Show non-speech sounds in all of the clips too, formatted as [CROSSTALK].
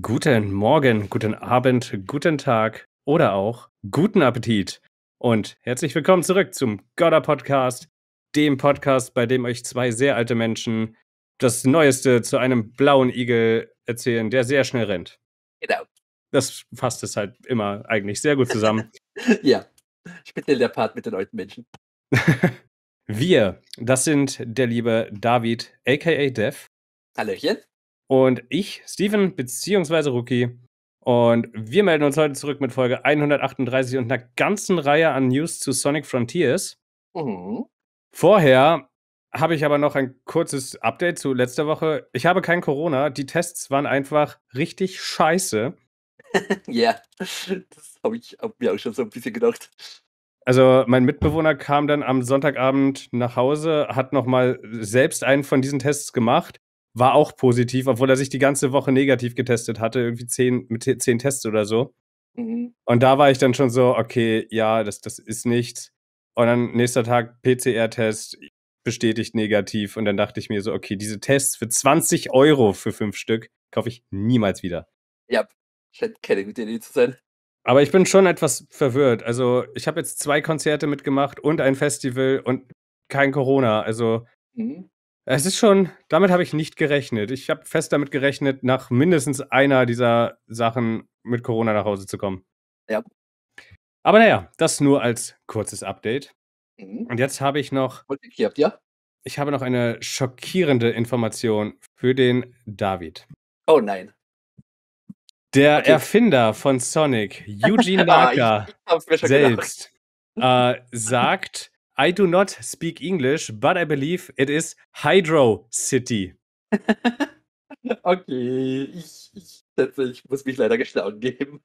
Guten Morgen, guten Abend, guten Tag oder auch guten Appetit. Und herzlich willkommen zurück zum Godder Podcast, dem Podcast, bei dem euch zwei sehr alte Menschen das Neueste zu einem blauen Igel erzählen, der sehr schnell rennt. Genau. Das fasst es halt immer eigentlich sehr gut zusammen. [LAUGHS] ja, speziell der Part mit den alten Menschen. [LAUGHS] Wir, das sind der liebe David, aka Dev. Hallöchen und ich, Steven, beziehungsweise Rookie. Und wir melden uns heute zurück mit Folge 138 und einer ganzen Reihe an News zu Sonic Frontiers. Mhm. Vorher habe ich aber noch ein kurzes Update zu letzter Woche. Ich habe kein Corona. Die Tests waren einfach richtig scheiße. [LAUGHS] ja, das habe ich mir auch schon so ein bisschen gedacht. Also mein Mitbewohner kam dann am Sonntagabend nach Hause, hat nochmal selbst einen von diesen Tests gemacht war auch positiv, obwohl er sich die ganze Woche negativ getestet hatte, irgendwie zehn, mit zehn Tests oder so. Mhm. Und da war ich dann schon so, okay, ja, das, das ist nichts. Und dann nächster Tag PCR-Test bestätigt negativ. Und dann dachte ich mir so, okay, diese Tests für 20 Euro für fünf Stück kaufe ich niemals wieder. Ja, scheint keine gute Idee zu sein. Aber ich bin schon etwas verwirrt. Also, ich habe jetzt zwei Konzerte mitgemacht und ein Festival und kein Corona. Also, mhm. Es ist schon, damit habe ich nicht gerechnet. Ich habe fest damit gerechnet, nach mindestens einer dieser Sachen mit Corona nach Hause zu kommen. Ja. Aber naja, das nur als kurzes Update. Mhm. Und jetzt habe ich noch. Schockiert, ja? Ich habe noch eine schockierende Information für den David. Oh nein. Der okay. Erfinder von Sonic, Eugene [LAUGHS] Naka, ah, selbst, äh, sagt, I do not speak English, but I believe it is Hydro City. [LAUGHS] okay, ich, ich, ich muss mich leider geschlagen geben.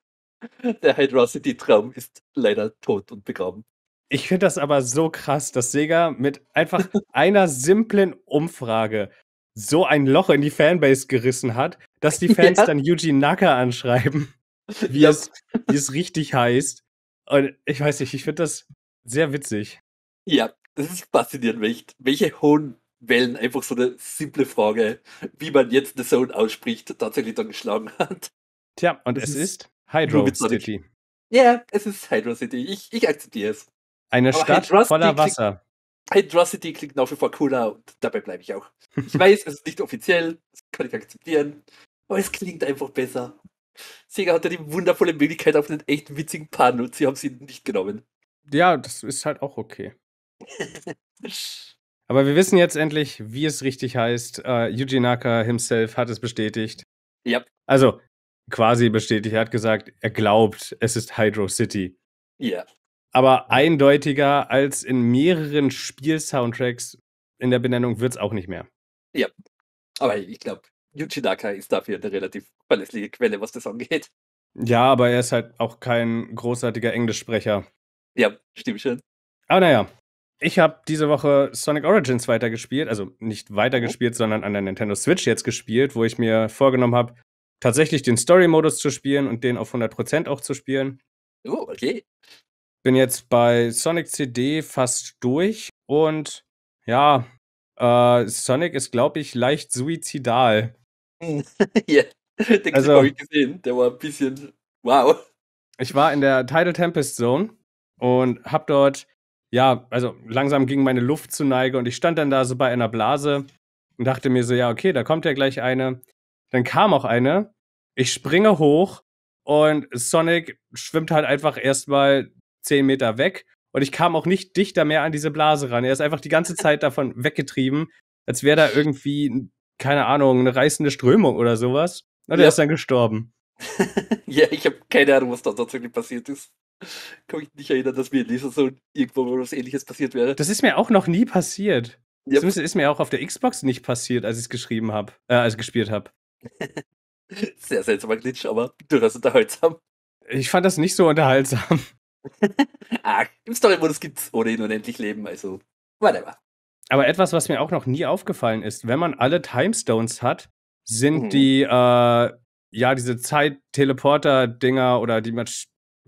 Der Hydro City Traum ist leider tot und begraben. Ich finde das aber so krass, dass Sega mit einfach [LAUGHS] einer simplen Umfrage so ein Loch in die Fanbase gerissen hat, dass die Fans ja. dann Yuji Naka anschreiben, [LAUGHS] wie, ja. es, wie es richtig heißt. Und ich weiß nicht, ich finde das sehr witzig. Ja, das ist faszinierend, welch, welche hohen Wellen einfach so eine simple Frage, wie man jetzt The Zone ausspricht, tatsächlich dann geschlagen hat. Tja, und es, es ist Hydro City. Ja, es ist Hydro City. Ich, ich akzeptiere es. Eine Aber Stadt Hydrosity voller Wasser. Klingt, Hydrosity klingt nach wie vor cooler und dabei bleibe ich auch. Ich [LAUGHS] weiß, es ist nicht offiziell, das kann ich akzeptieren. Aber es klingt einfach besser. Sega hatte die wundervolle Möglichkeit auf einen echt witzigen Pan und sie haben sie nicht genommen. Ja, das ist halt auch okay. Aber wir wissen jetzt endlich, wie es richtig heißt. Uh, Yuji Naka himself hat es bestätigt. Yep. Also quasi bestätigt. Er hat gesagt, er glaubt, es ist Hydro City. Ja. Yeah. Aber eindeutiger als in mehreren Spiel-Soundtracks in der Benennung wird es auch nicht mehr. Ja. Aber ich glaube, Yuji Naka ist dafür eine relativ verlässliche Quelle, was das angeht. Ja, aber er ist halt auch kein großartiger Englischsprecher. Ja, stimmt schon. Aber naja, ich habe diese Woche Sonic Origins weitergespielt, also nicht weitergespielt, sondern an der Nintendo Switch jetzt gespielt, wo ich mir vorgenommen habe, tatsächlich den Story-Modus zu spielen und den auf 100% auch zu spielen. Oh, okay. Bin jetzt bei Sonic CD fast durch und ja, äh, Sonic ist, glaube ich, leicht suizidal. [LAUGHS] ja, den also, habe ich gesehen. Der war ein bisschen wow. Ich war in der Tidal Tempest Zone und habe dort ja, also langsam ging meine Luft zu Neige und ich stand dann da so bei einer Blase und dachte mir so, ja, okay, da kommt ja gleich eine. Dann kam auch eine. Ich springe hoch und Sonic schwimmt halt einfach erstmal zehn Meter weg. Und ich kam auch nicht dichter mehr an diese Blase ran. Er ist einfach die ganze [LAUGHS] Zeit davon weggetrieben, als wäre da irgendwie, keine Ahnung, eine reißende Strömung oder sowas. Und ja. er ist dann gestorben. [LAUGHS] ja, ich habe keine Ahnung, was da tatsächlich passiert ist kann mich nicht erinnern, dass mir in dieser Saison irgendwo was ähnliches passiert wäre. Das ist mir auch noch nie passiert. Yep. Das ist mir auch auf der Xbox nicht passiert, als ich es geschrieben habe, äh, als ich gespielt habe. [LAUGHS] Sehr seltsamer Glitch, aber durchaus unterhaltsam. Ich fand das nicht so unterhaltsam. ah, [LAUGHS] [LAUGHS] im Story-Modus gibt's ohnehin unendlich Leben, also whatever. Aber etwas, was mir auch noch nie aufgefallen ist, wenn man alle Timestones hat, sind mhm. die, äh, ja, diese Zeit-Teleporter-Dinger oder die man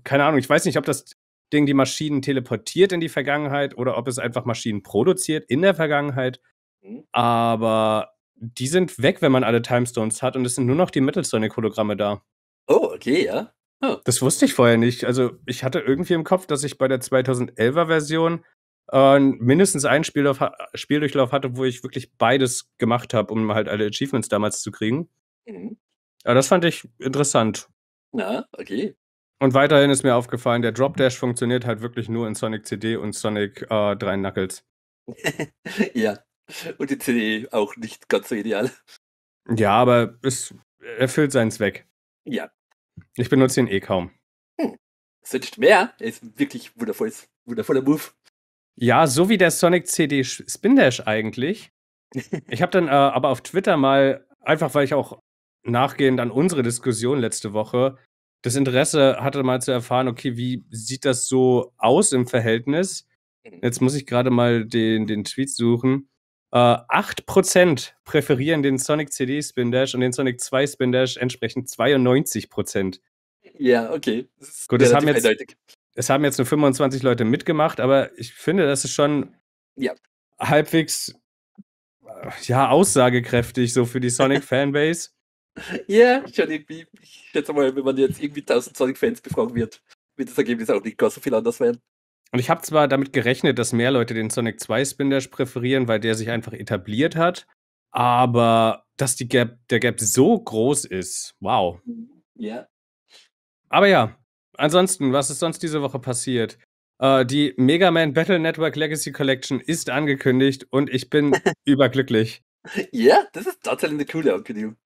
keine Ahnung, ich weiß nicht, ob das Ding die Maschinen teleportiert in die Vergangenheit oder ob es einfach Maschinen produziert in der Vergangenheit. Mhm. Aber die sind weg, wenn man alle Timestones hat und es sind nur noch die Metal-Sonic-Hologramme da. Oh, okay, ja. Oh. Das wusste ich vorher nicht. Also ich hatte irgendwie im Kopf, dass ich bei der 2011er-Version äh, mindestens einen Spieldurchlauf, Spieldurchlauf hatte, wo ich wirklich beides gemacht habe, um halt alle Achievements damals zu kriegen. Mhm. Aber das fand ich interessant. Na, okay. Und weiterhin ist mir aufgefallen, der Drop Dash funktioniert halt wirklich nur in Sonic CD und Sonic äh, 3 Knuckles. [LAUGHS] ja. Und die CD auch nicht ganz so ideal. Ja, aber es erfüllt seinen Zweck. Ja. Ich benutze ihn eh kaum. Hm. Switcht mehr. Er ist wirklich ein wundervoller Move. Ja, so wie der Sonic CD Spin Dash eigentlich. [LAUGHS] Ich habe dann äh, aber auf Twitter mal, einfach weil ich auch nachgehend an unsere Diskussion letzte Woche das Interesse hatte mal zu erfahren, okay, wie sieht das so aus im Verhältnis? Mhm. Jetzt muss ich gerade mal den, den Tweet suchen. Äh, 8% präferieren den Sonic CD Spin Dash und den Sonic 2 Spin Dash entsprechend 92%. Ja, okay. Das Gut, das haben, jetzt, das haben jetzt nur 25 Leute mitgemacht, aber ich finde, das ist schon ja. halbwegs äh, ja, aussagekräftig so für die Sonic [LAUGHS] Fanbase. Ja, schon irgendwie. Ich schätze mal, wenn man jetzt irgendwie 1020 Fans befragen wird, wird das Ergebnis auch nicht ganz so viel anders werden. Und ich habe zwar damit gerechnet, dass mehr Leute den Sonic 2 Spin Dash präferieren, weil der sich einfach etabliert hat, aber dass die Gap, der Gap so groß ist, wow. Ja. Aber ja, ansonsten, was ist sonst diese Woche passiert? Äh, die Mega Man Battle Network Legacy Collection ist angekündigt und ich bin [LAUGHS] überglücklich. Ja, das ist tatsächlich eine coole Ankündigung.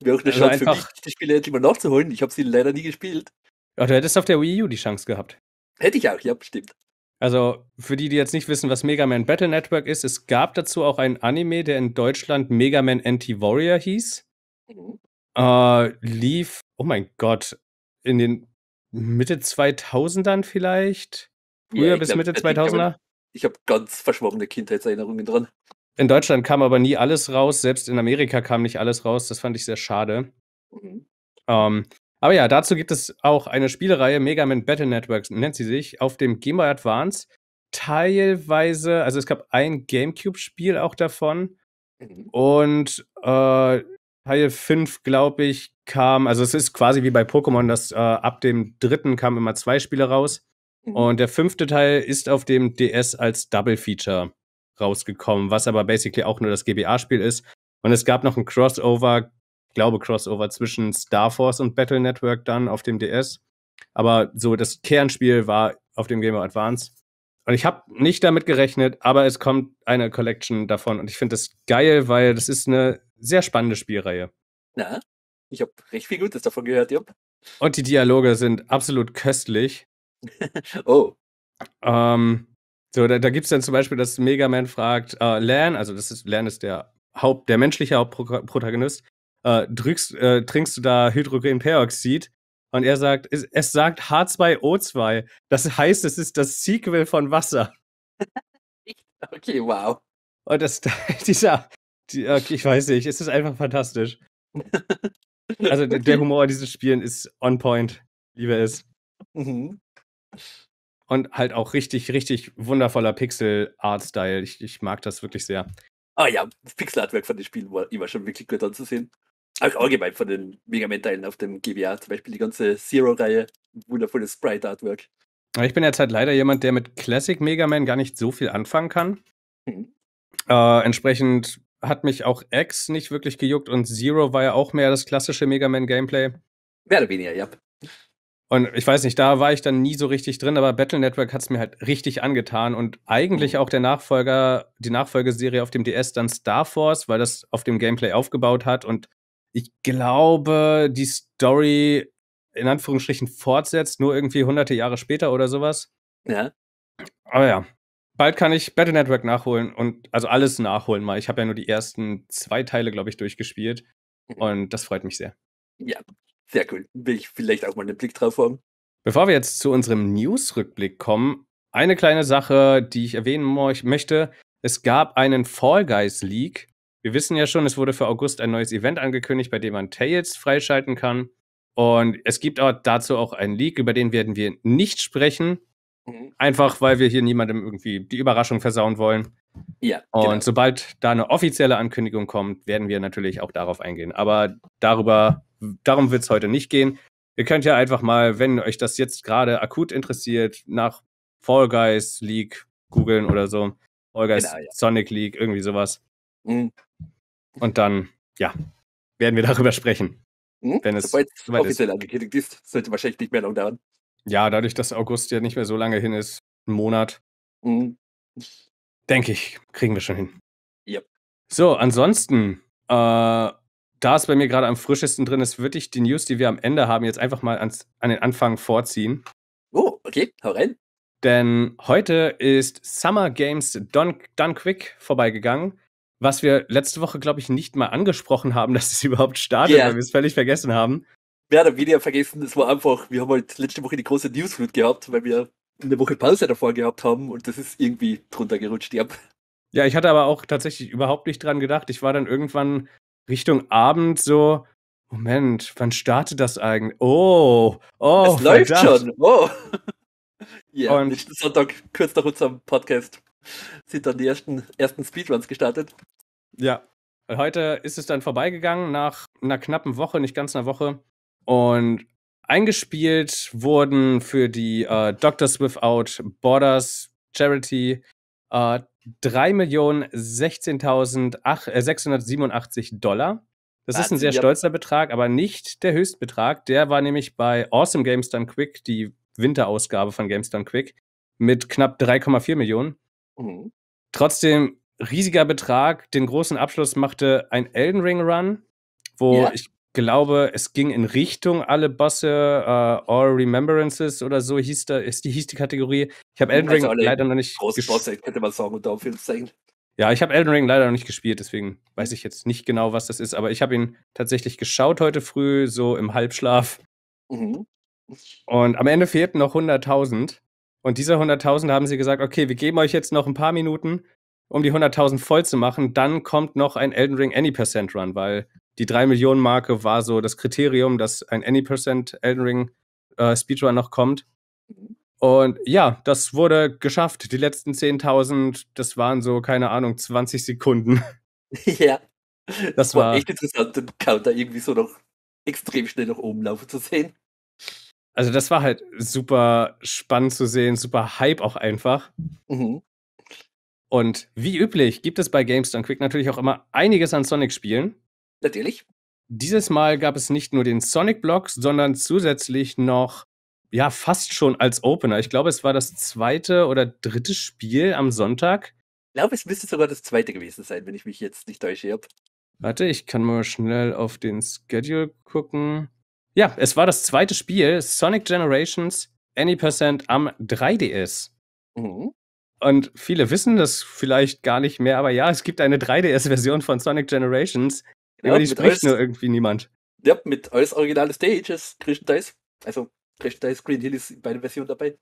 Wäre auch eine also Chance für mich, die Spiele endlich mal nachzuholen. Ich habe sie leider nie gespielt. Ja, du hättest auf der Wii U die Chance gehabt. Hätte ich auch, ja, bestimmt. Also, für die, die jetzt nicht wissen, was Mega Man Battle Network ist, es gab dazu auch einen Anime, der in Deutschland Mega Man Anti-Warrior hieß. Mhm. Äh, lief, oh mein Gott, in den Mitte 2000ern vielleicht? Früher ja, bis glaub, Mitte 2000er? Ich habe ganz verschwommene Kindheitserinnerungen dran. In Deutschland kam aber nie alles raus, selbst in Amerika kam nicht alles raus. Das fand ich sehr schade. Mhm. Ähm, aber ja, dazu gibt es auch eine Spielereihe, Mega Man Battle Networks nennt sie sich, auf dem Game Boy Advance. Teilweise, also es gab ein GameCube-Spiel auch davon. Mhm. Und äh, Teil 5, glaube ich, kam, also es ist quasi wie bei Pokémon, dass äh, ab dem dritten kamen immer zwei Spiele raus. Mhm. Und der fünfte Teil ist auf dem DS als Double Feature rausgekommen, was aber basically auch nur das GBA-Spiel ist. Und es gab noch ein Crossover, ich glaube Crossover zwischen Star Force und Battle Network dann auf dem DS. Aber so das Kernspiel war auf dem Game Boy Advance. Und ich habe nicht damit gerechnet, aber es kommt eine Collection davon. Und ich finde das geil, weil das ist eine sehr spannende Spielreihe. Na, ich habe recht viel Gutes davon gehört, Jupp. Und die Dialoge sind absolut köstlich. [LAUGHS] oh. Ähm, so, da, da gibt es dann zum Beispiel, dass Mega Man fragt, äh, Lan, also das ist, Lan ist der Haupt, der menschliche Hauptprotagonist, äh, drückst, äh, trinkst du da Hydrogenperoxid? Und er sagt, es, es sagt H2O2. Das heißt, es ist das Sequel von Wasser. [LAUGHS] okay, wow. Und das, [LAUGHS] dieser, die, okay, ich weiß nicht, es ist einfach fantastisch. Also okay. der [LAUGHS] Humor dieses Spielen ist on point, liebe es. Mhm. Und halt auch richtig, richtig wundervoller Pixel-Art-Style. Ich, ich, mag das wirklich sehr. Ah ja, das Pixel-Artwork von den Spielen war immer schon wirklich gut anzusehen. Auch allgemein von den Mega Man-Teilen auf dem GBA, zum Beispiel die ganze Zero-Reihe. Wundervolles Sprite-Artwork. Ich bin jetzt halt leider jemand, der mit Classic Mega Man gar nicht so viel anfangen kann. Hm. Äh, entsprechend hat mich auch X nicht wirklich gejuckt und Zero war ja auch mehr das klassische Mega Man-Gameplay. Mehr oder weniger, ja. Und ich weiß nicht, da war ich dann nie so richtig drin, aber Battle Network hat es mir halt richtig angetan und eigentlich mhm. auch der Nachfolger, die Nachfolgeserie auf dem DS dann Star Force, weil das auf dem Gameplay aufgebaut hat und ich glaube, die Story in Anführungsstrichen fortsetzt, nur irgendwie hunderte Jahre später oder sowas. Ja. Aber ja, bald kann ich Battle Network nachholen und also alles nachholen mal. Ich habe ja nur die ersten zwei Teile, glaube ich, durchgespielt mhm. und das freut mich sehr. Ja, sehr cool. Will ich vielleicht auch mal einen Blick drauf haben. Bevor wir jetzt zu unserem News-Rückblick kommen, eine kleine Sache, die ich erwähnen möchte. Es gab einen Fall Guys Leak. Wir wissen ja schon, es wurde für August ein neues Event angekündigt, bei dem man Tails freischalten kann. Und es gibt auch dazu auch einen Leak, über den werden wir nicht sprechen, Mhm. Einfach, weil wir hier niemandem irgendwie die Überraschung versauen wollen. Ja. Und genau. sobald da eine offizielle Ankündigung kommt, werden wir natürlich auch darauf eingehen. Aber darüber, darum wird es heute nicht gehen. Ihr könnt ja einfach mal, wenn euch das jetzt gerade akut interessiert, nach Fall Guys League googeln oder so. Fall Guys genau, ja. Sonic League, irgendwie sowas. Mhm. Und dann, ja, werden wir darüber sprechen. Mhm. Wenn Sobald es offiziell angekündigt ist, sollte wahrscheinlich nicht mehr lang dauern. Ja, dadurch, dass August ja nicht mehr so lange hin ist, ein Monat, mhm. denke ich, kriegen wir schon hin. Yep. So, ansonsten, äh, da es bei mir gerade am frischesten drin ist, würde ich die News, die wir am Ende haben, jetzt einfach mal ans, an den Anfang vorziehen. Oh, okay, hau rein. Denn heute ist Summer Games Done, Quick vorbeigegangen, was wir letzte Woche, glaube ich, nicht mal angesprochen haben, [LAUGHS] dass es überhaupt startet, yeah. weil wir es völlig vergessen haben mehr oder weniger vergessen. Es war einfach, wir haben halt letzte Woche die große Newsflut gehabt, weil wir eine Woche Pause davor gehabt haben und das ist irgendwie drunter gerutscht. Ja. ja, ich hatte aber auch tatsächlich überhaupt nicht dran gedacht. Ich war dann irgendwann Richtung Abend so, Moment, wann startet das eigentlich? Oh, oh, es läuft Verdacht. schon. Oh. [LAUGHS] ja, und nächsten Sonntag, kurz nach unserem Podcast, sind dann die ersten, ersten Speedruns gestartet. Ja, heute ist es dann vorbeigegangen nach einer knappen Woche, nicht ganz einer Woche. Und eingespielt wurden für die äh, Doctors Without Borders Charity äh, 3.016.687 äh, Dollar. Das ist ein sehr stolzer Betrag, aber nicht der Höchstbetrag. Der war nämlich bei Awesome Games Done Quick, die Winterausgabe von Games Done Quick, mit knapp 3,4 Millionen. Mhm. Trotzdem riesiger Betrag. Den großen Abschluss machte ein Elden Ring Run, wo ja. ich glaube, es ging in Richtung alle Bosse, uh, All Remembrances oder so hieß, da, ist die, hieß die Kategorie. Ich habe Elden also Ring also leider noch nicht gespielt. könnte man sagen, unter Anführungszeichen. Ja, ich habe Elden Ring leider noch nicht gespielt, deswegen weiß ich jetzt nicht genau, was das ist, aber ich habe ihn tatsächlich geschaut heute früh, so im Halbschlaf. Mhm. Und am Ende fehlten noch 100.000. Und diese 100.000 haben sie gesagt, okay, wir geben euch jetzt noch ein paar Minuten um die 100.000 voll zu machen, dann kommt noch ein Elden Ring Any Percent Run, weil die 3 Millionen Marke war so das Kriterium, dass ein Any Percent Elden Ring äh, Speedrun noch kommt. Und ja, das wurde geschafft. Die letzten 10.000, das waren so, keine Ahnung, 20 Sekunden. [LAUGHS] Ja. Das, war, war echt interessant, den Counter irgendwie so noch extrem schnell nach oben laufen zu sehen. Also das war halt super spannend zu sehen, super Hype auch einfach. Mhm. Und wie üblich gibt es bei GameStone Quick natürlich auch immer einiges an Sonic-Spielen. Natürlich. Dieses Mal gab es nicht nur den Sonic-Block, sondern zusätzlich noch, ja, fast schon als Opener. Ich glaube, es war das zweite oder dritte Spiel am Sonntag. Ich glaube, es müsste sogar das zweite gewesen sein, wenn ich mich jetzt nicht täusche. Hab. Warte, ich kann mal schnell auf den Schedule gucken. Ja, es war das zweite Spiel, Sonic Generations Any Percent am 3DS. Mhm. Und viele wissen das vielleicht gar nicht mehr, aber ja, es gibt eine 3DS-Version von Sonic Generations, ja, über die spricht nur irgendwie niemand. Ja, mit alles originale Stages, Christian Dice. Also, Christian Dice Green Hill ist in beiden Versionen dabei.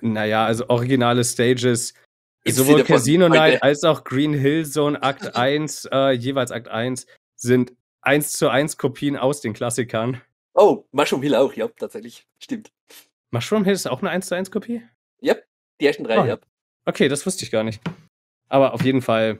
Naja, also originale Stages, Im sowohl Casino Night als auch Green Hill Zone Akt 1, [LAUGHS] äh, jeweils Akt 1, sind 1 zu 1 Kopien aus den Klassikern. Oh, Mushroom Hill auch, ja, tatsächlich. Stimmt. Mushroom Hill ist auch eine 1 zu 1 Kopie? Ja, die ersten drei, oh. ja. Okay, das wusste ich gar nicht. Aber auf jeden Fall,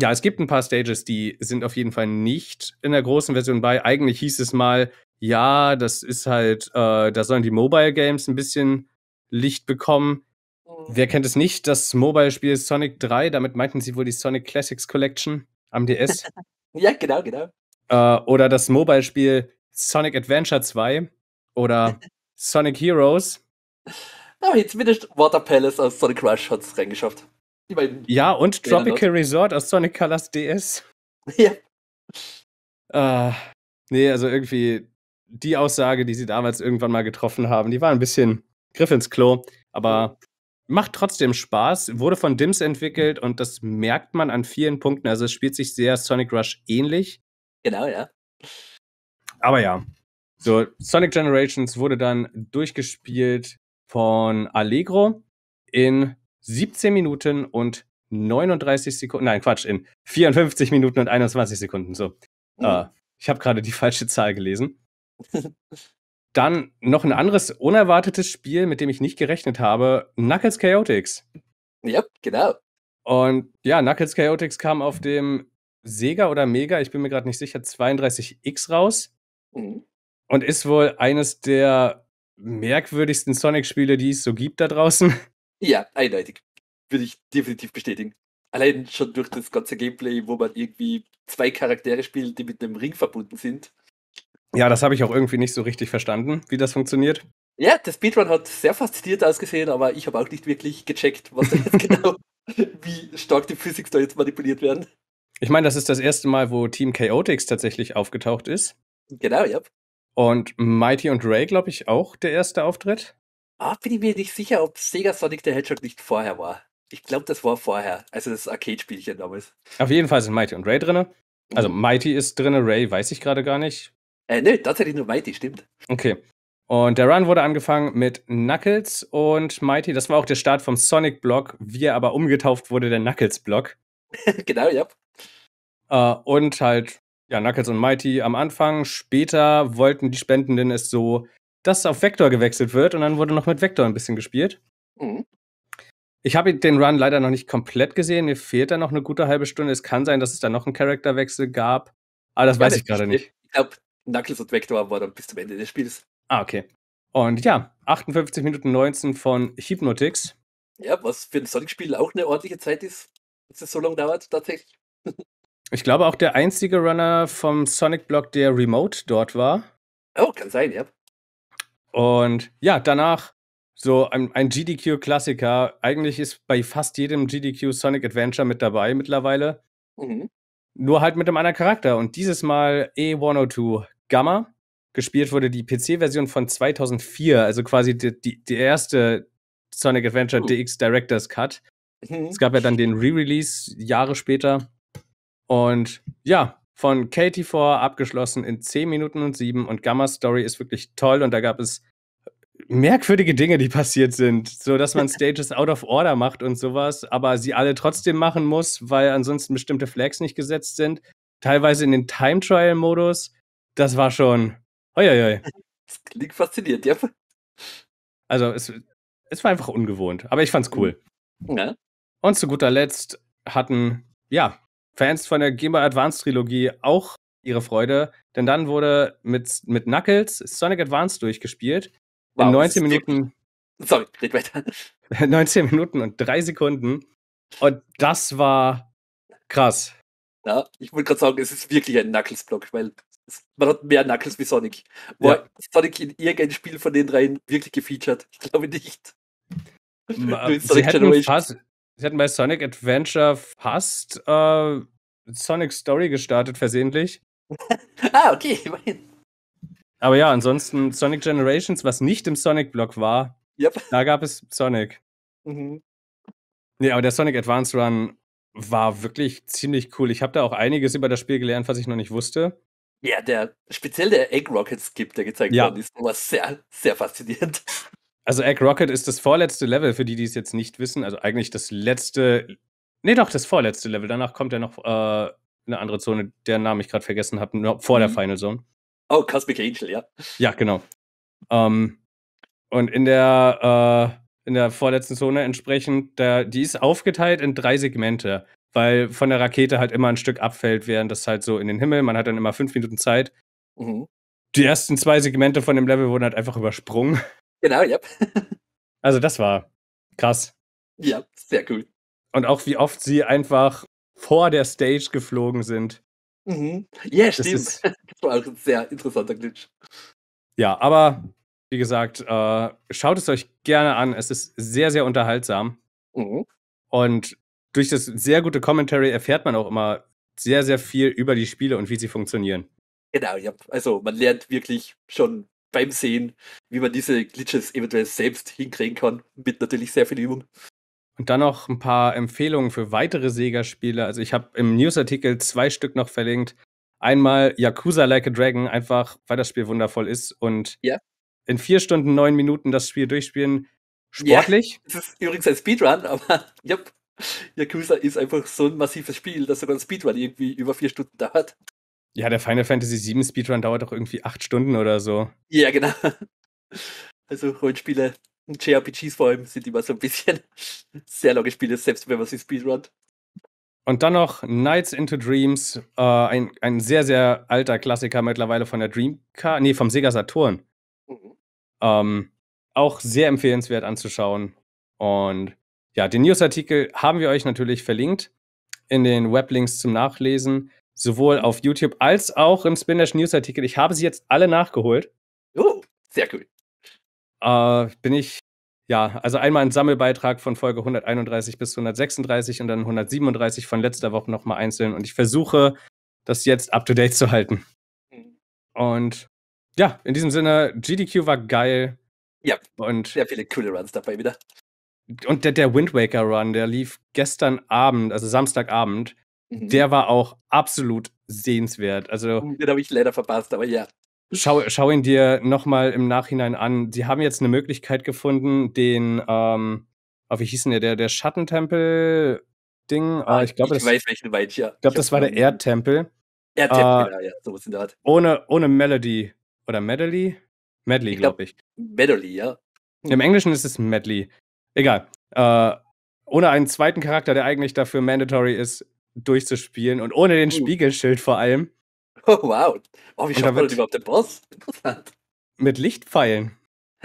ja, es gibt ein paar Stages, die sind auf jeden Fall nicht in der großen Version bei. Eigentlich hieß es mal, ja, das ist halt, äh, da sollen die Mobile Games ein bisschen Licht bekommen. Mhm. Wer kennt es nicht? Das Mobile-Spiel Sonic 3. Damit meinten sie wohl die Sonic Classics Collection am DS. [LAUGHS] ja, genau, genau. Äh, oder das Mobile-Spiel Sonic Adventure 2 oder [LAUGHS] Sonic Heroes. Aber ah, jetzt zumindest Water Palace aus Sonic Rush hat es reingeschafft. Die beiden ja, und ne? Tropical Resort aus Sonic Colors DS. [LAUGHS] Ja. Uh, nee, also irgendwie die Aussage, die sie damals irgendwann mal getroffen haben, die war ein bisschen Griff ins Klo, aber macht trotzdem Spaß, wurde von Dims entwickelt und das merkt man an vielen Punkten. Also es spielt sich sehr Sonic Rush ähnlich. Genau, ja. Aber ja. So, Sonic Generations wurde dann durchgespielt von Allegro in 17 Minuten und 39 Sekunden. Nein, Quatsch, in 54 Minuten und 21 Sekunden. So. Mhm. Äh, ich habe gerade die falsche Zahl gelesen. Dann noch ein anderes unerwartetes Spiel, mit dem ich nicht gerechnet habe: Knuckles Chaotix. Ja, genau. Und ja, Knuckles Chaotix kam auf dem Sega oder Mega, ich bin mir gerade nicht sicher, 32X raus. Mhm. Und ist wohl eines der merkwürdigsten Sonic-Spiele, die es so gibt da draußen. [LAUGHS] Ja, eindeutig. Würde ich definitiv bestätigen. Allein schon durch das ganze Gameplay, wo man irgendwie zwei Charaktere spielt, die mit einem Ring verbunden sind. Ja, das habe ich auch irgendwie nicht so richtig verstanden, wie das funktioniert. Ja, der Speedrun hat sehr fasziniert ausgesehen, aber ich habe auch nicht wirklich gecheckt, was da jetzt [LAUGHS] genau, wie stark die Physik da jetzt manipuliert werden. Ich meine, das ist das erste Mal, wo Team Chaotix tatsächlich aufgetaucht ist. Genau, ja. Und Mighty und Ray, glaube ich, auch der erste Auftritt. Ah, bin ich mir nicht sicher, ob Sega Sonic the Hedgehog nicht vorher war. Ich glaube, das war vorher. Also das Arcade-Spielchen damals. Auf jeden Fall sind Mighty und Ray drin. Also mhm. Mighty ist drin, Ray weiß ich gerade gar nicht. Äh, nö, tatsächlich nur Mighty, stimmt. Okay. Und der Run wurde angefangen mit Knuckles und Mighty. Das war auch der Start vom Sonic-Block, wie er aber umgetauft wurde, der Knuckles-Block. [LAUGHS] genau, ja. Äh, und halt ja, Knuckles und Mighty am Anfang. Später wollten die Spendenden es so, dass auf Vector gewechselt wird und dann wurde noch mit Vector ein bisschen gespielt. Mhm. Ich habe den Run leider noch nicht komplett gesehen. Mir fehlt da noch eine gute halbe Stunde. Es kann sein, dass es da noch einen Charakterwechsel gab. Aber das ja, weiß ich gerade nicht. Ich glaube, Knuckles und Vector waren bis zum Ende des Spiels. Ah, okay. Und ja, 58 Minuten 19 von Hypnotics. Ja, was für ein Sonic-Spiel auch eine ordentliche Zeit ist, dass es so lange dauert, tatsächlich. [LAUGHS] Ich glaube auch der einzige Runner vom Sonic Block, der remote dort war. Oh, kann sein, ja. Und ja, danach so ein, ein GDQ-Klassiker. Eigentlich ist bei fast jedem GDQ Sonic Adventure mit dabei mittlerweile. Mhm. Nur halt mit einem anderen Charakter. Und dieses Mal E102 Gamma. Gespielt wurde die PC-Version von 2004, also quasi die, die, die erste Sonic Adventure mhm. DX Director's Cut. Mhm. Es gab ja dann den Re-Release Jahre später. Und ja, von KT4 abgeschlossen in 10 Minuten und 7. Und Gamma Story ist wirklich toll und da gab es merkwürdige Dinge, die passiert sind. So, dass man [LAUGHS] Stages out of order macht und sowas, aber sie alle trotzdem machen muss, weil ansonsten bestimmte Flags nicht gesetzt sind. Teilweise in den Time Trial Modus. Das war schon. Oi, oi. Das [LAUGHS] klingt faszinierend, ja. Also, es, es war einfach ungewohnt, aber ich fand's cool. Mhm. Ja. Und zu guter Letzt hatten, ja, Fans von der Game Boy Advance Trilogie auch ihre Freude, denn dann wurde mit, mit Knuckles Sonic Advance durchgespielt. Wow, in 19 Minuten. [LAUGHS] Sorry, red weiter. 19 [LAUGHS] Minuten und 3 Sekunden. Und das war krass. Ja, ich wollte gerade sagen, es ist wirklich ein Knuckles-Block, weil man hat mehr Knuckles wie Sonic. War ja. Sonic in irgendein Spiel von den dreien wirklich gefeatured? Ich glaube nicht. Ma, sie hätten, fast, Sie hatten bei Sonic Adventure fast äh, Sonic Story gestartet, versehentlich. [LAUGHS] ah, okay, immerhin. Aber ja, ansonsten Sonic Generations, was nicht im Sonic-Block war, yep. da gab es Sonic. Mhm. Nee, aber der Sonic Advance Run war wirklich ziemlich cool. Ich habe da auch einiges über das Spiel gelernt, was ich noch nicht wusste. Ja, der speziell der Egg Rocket Skip, der gezeigt ja. worden ist, war sehr, sehr faszinierend. Also Egg Rocket ist das vorletzte Level, für die, die es jetzt nicht wissen. Also eigentlich das letzte, nee doch, das vorletzte Level. Danach kommt ja noch äh, eine andere Zone, deren Namen ich gerade vergessen habe, vor mhm. der Final Zone. Oh, Cosmic Angel, ja. Ja, genau. Ähm, und in der, äh, in der vorletzten Zone entsprechend, da, die ist aufgeteilt in drei Segmente, weil von der Rakete halt immer ein Stück abfällt, während das halt so in den Himmel, man hat dann immer fünf Minuten Zeit. Mhm. Die ersten zwei Segmente von dem Level wurden halt einfach übersprungen. Genau, ja. also das war krass. Ja, sehr cool. Und auch wie oft sie einfach vor der Stage geflogen sind. Mhm. Ja, stimmt. Das, ist, [LAUGHS] das war auch ein sehr interessanter Glitch. Ja, aber wie gesagt, äh, schaut es euch gerne an. Es ist sehr, sehr unterhaltsam. Mhm. Und durch das sehr gute Commentary erfährt man auch immer sehr, sehr viel über die Spiele und wie sie funktionieren. Genau, ja. Also man lernt wirklich schon beim Sehen, wie man diese Glitches eventuell selbst hinkriegen kann, mit natürlich sehr viel Übung. Und dann noch ein paar Empfehlungen für weitere Sega-Spiele. Also ich habe im Newsartikel zwei Stück noch verlinkt. Einmal Yakuza Like a Dragon, einfach weil das Spiel wundervoll ist und yeah. in vier Stunden, neun Minuten das Spiel durchspielen. Sportlich. Yeah. Das ist übrigens ein Speedrun, aber yep. [LAUGHS] Yakuza ist einfach so ein massives Spiel, dass sogar ein Speedrun irgendwie über vier Stunden dauert. Ja, der Final Fantasy VII Speedrun dauert doch irgendwie acht Stunden oder so. Ja, genau. Also Rollenspiele und JRPGs vor allem sind immer so ein bisschen [LAUGHS] sehr lange Spiele, selbst wenn man sie speedrunnt. Und dann noch Nights into Dreams, äh, ein, ein sehr, sehr alter Klassiker mittlerweile von der Dreamcast, nee, vom Sega Saturn. Mhm. Ähm, auch sehr empfehlenswert anzuschauen. Und ja, den Newsartikel haben wir euch natürlich verlinkt in den Weblinks zum Nachlesen sowohl auf YouTube als auch im News Artikel. Ich habe sie jetzt alle nachgeholt. Oh, sehr cool. Äh, bin ich, ja, also einmal ein Sammelbeitrag von Folge 131 bis 136 und dann 137 von letzter Woche nochmal einzeln. Und ich versuche, das jetzt up to date zu halten. Mhm. Und ja, in diesem Sinne, GDQ war geil. Ja, und sehr viele coole Runs dabei wieder. Und der, der Wind Waker Run, der lief gestern Abend, also Samstagabend, Mhm. Der war auch absolut sehenswert. Also, mhm, Den habe ich leider verpasst, aber ja. Schau, schau ihn dir nochmal im Nachhinein an. Sie haben jetzt eine Möglichkeit gefunden, den, ähm, ah, wie hieß denn der, der, der Schattentempel Ding. Ah, ah, ich glaube, ich das, weiß welchen weit, ja. Ich glaube, das war der Erdtempel. Erdtempel, äh, ja, so was in der Art. Ohne, ohne Melody oder Medley? Medley, glaube ich. Medley, ja. Im mhm. Englischen ist es Medley. Egal. Äh, ohne einen zweiten Charakter, der eigentlich dafür mandatory ist, durchzuspielen und ohne den uh. Spiegelschild vor allem. [LAUGHS] Oh, wow. Oh, wie schafft man überhaupt den Boss? [LAUGHS] Interessant. Mit Lichtpfeilen.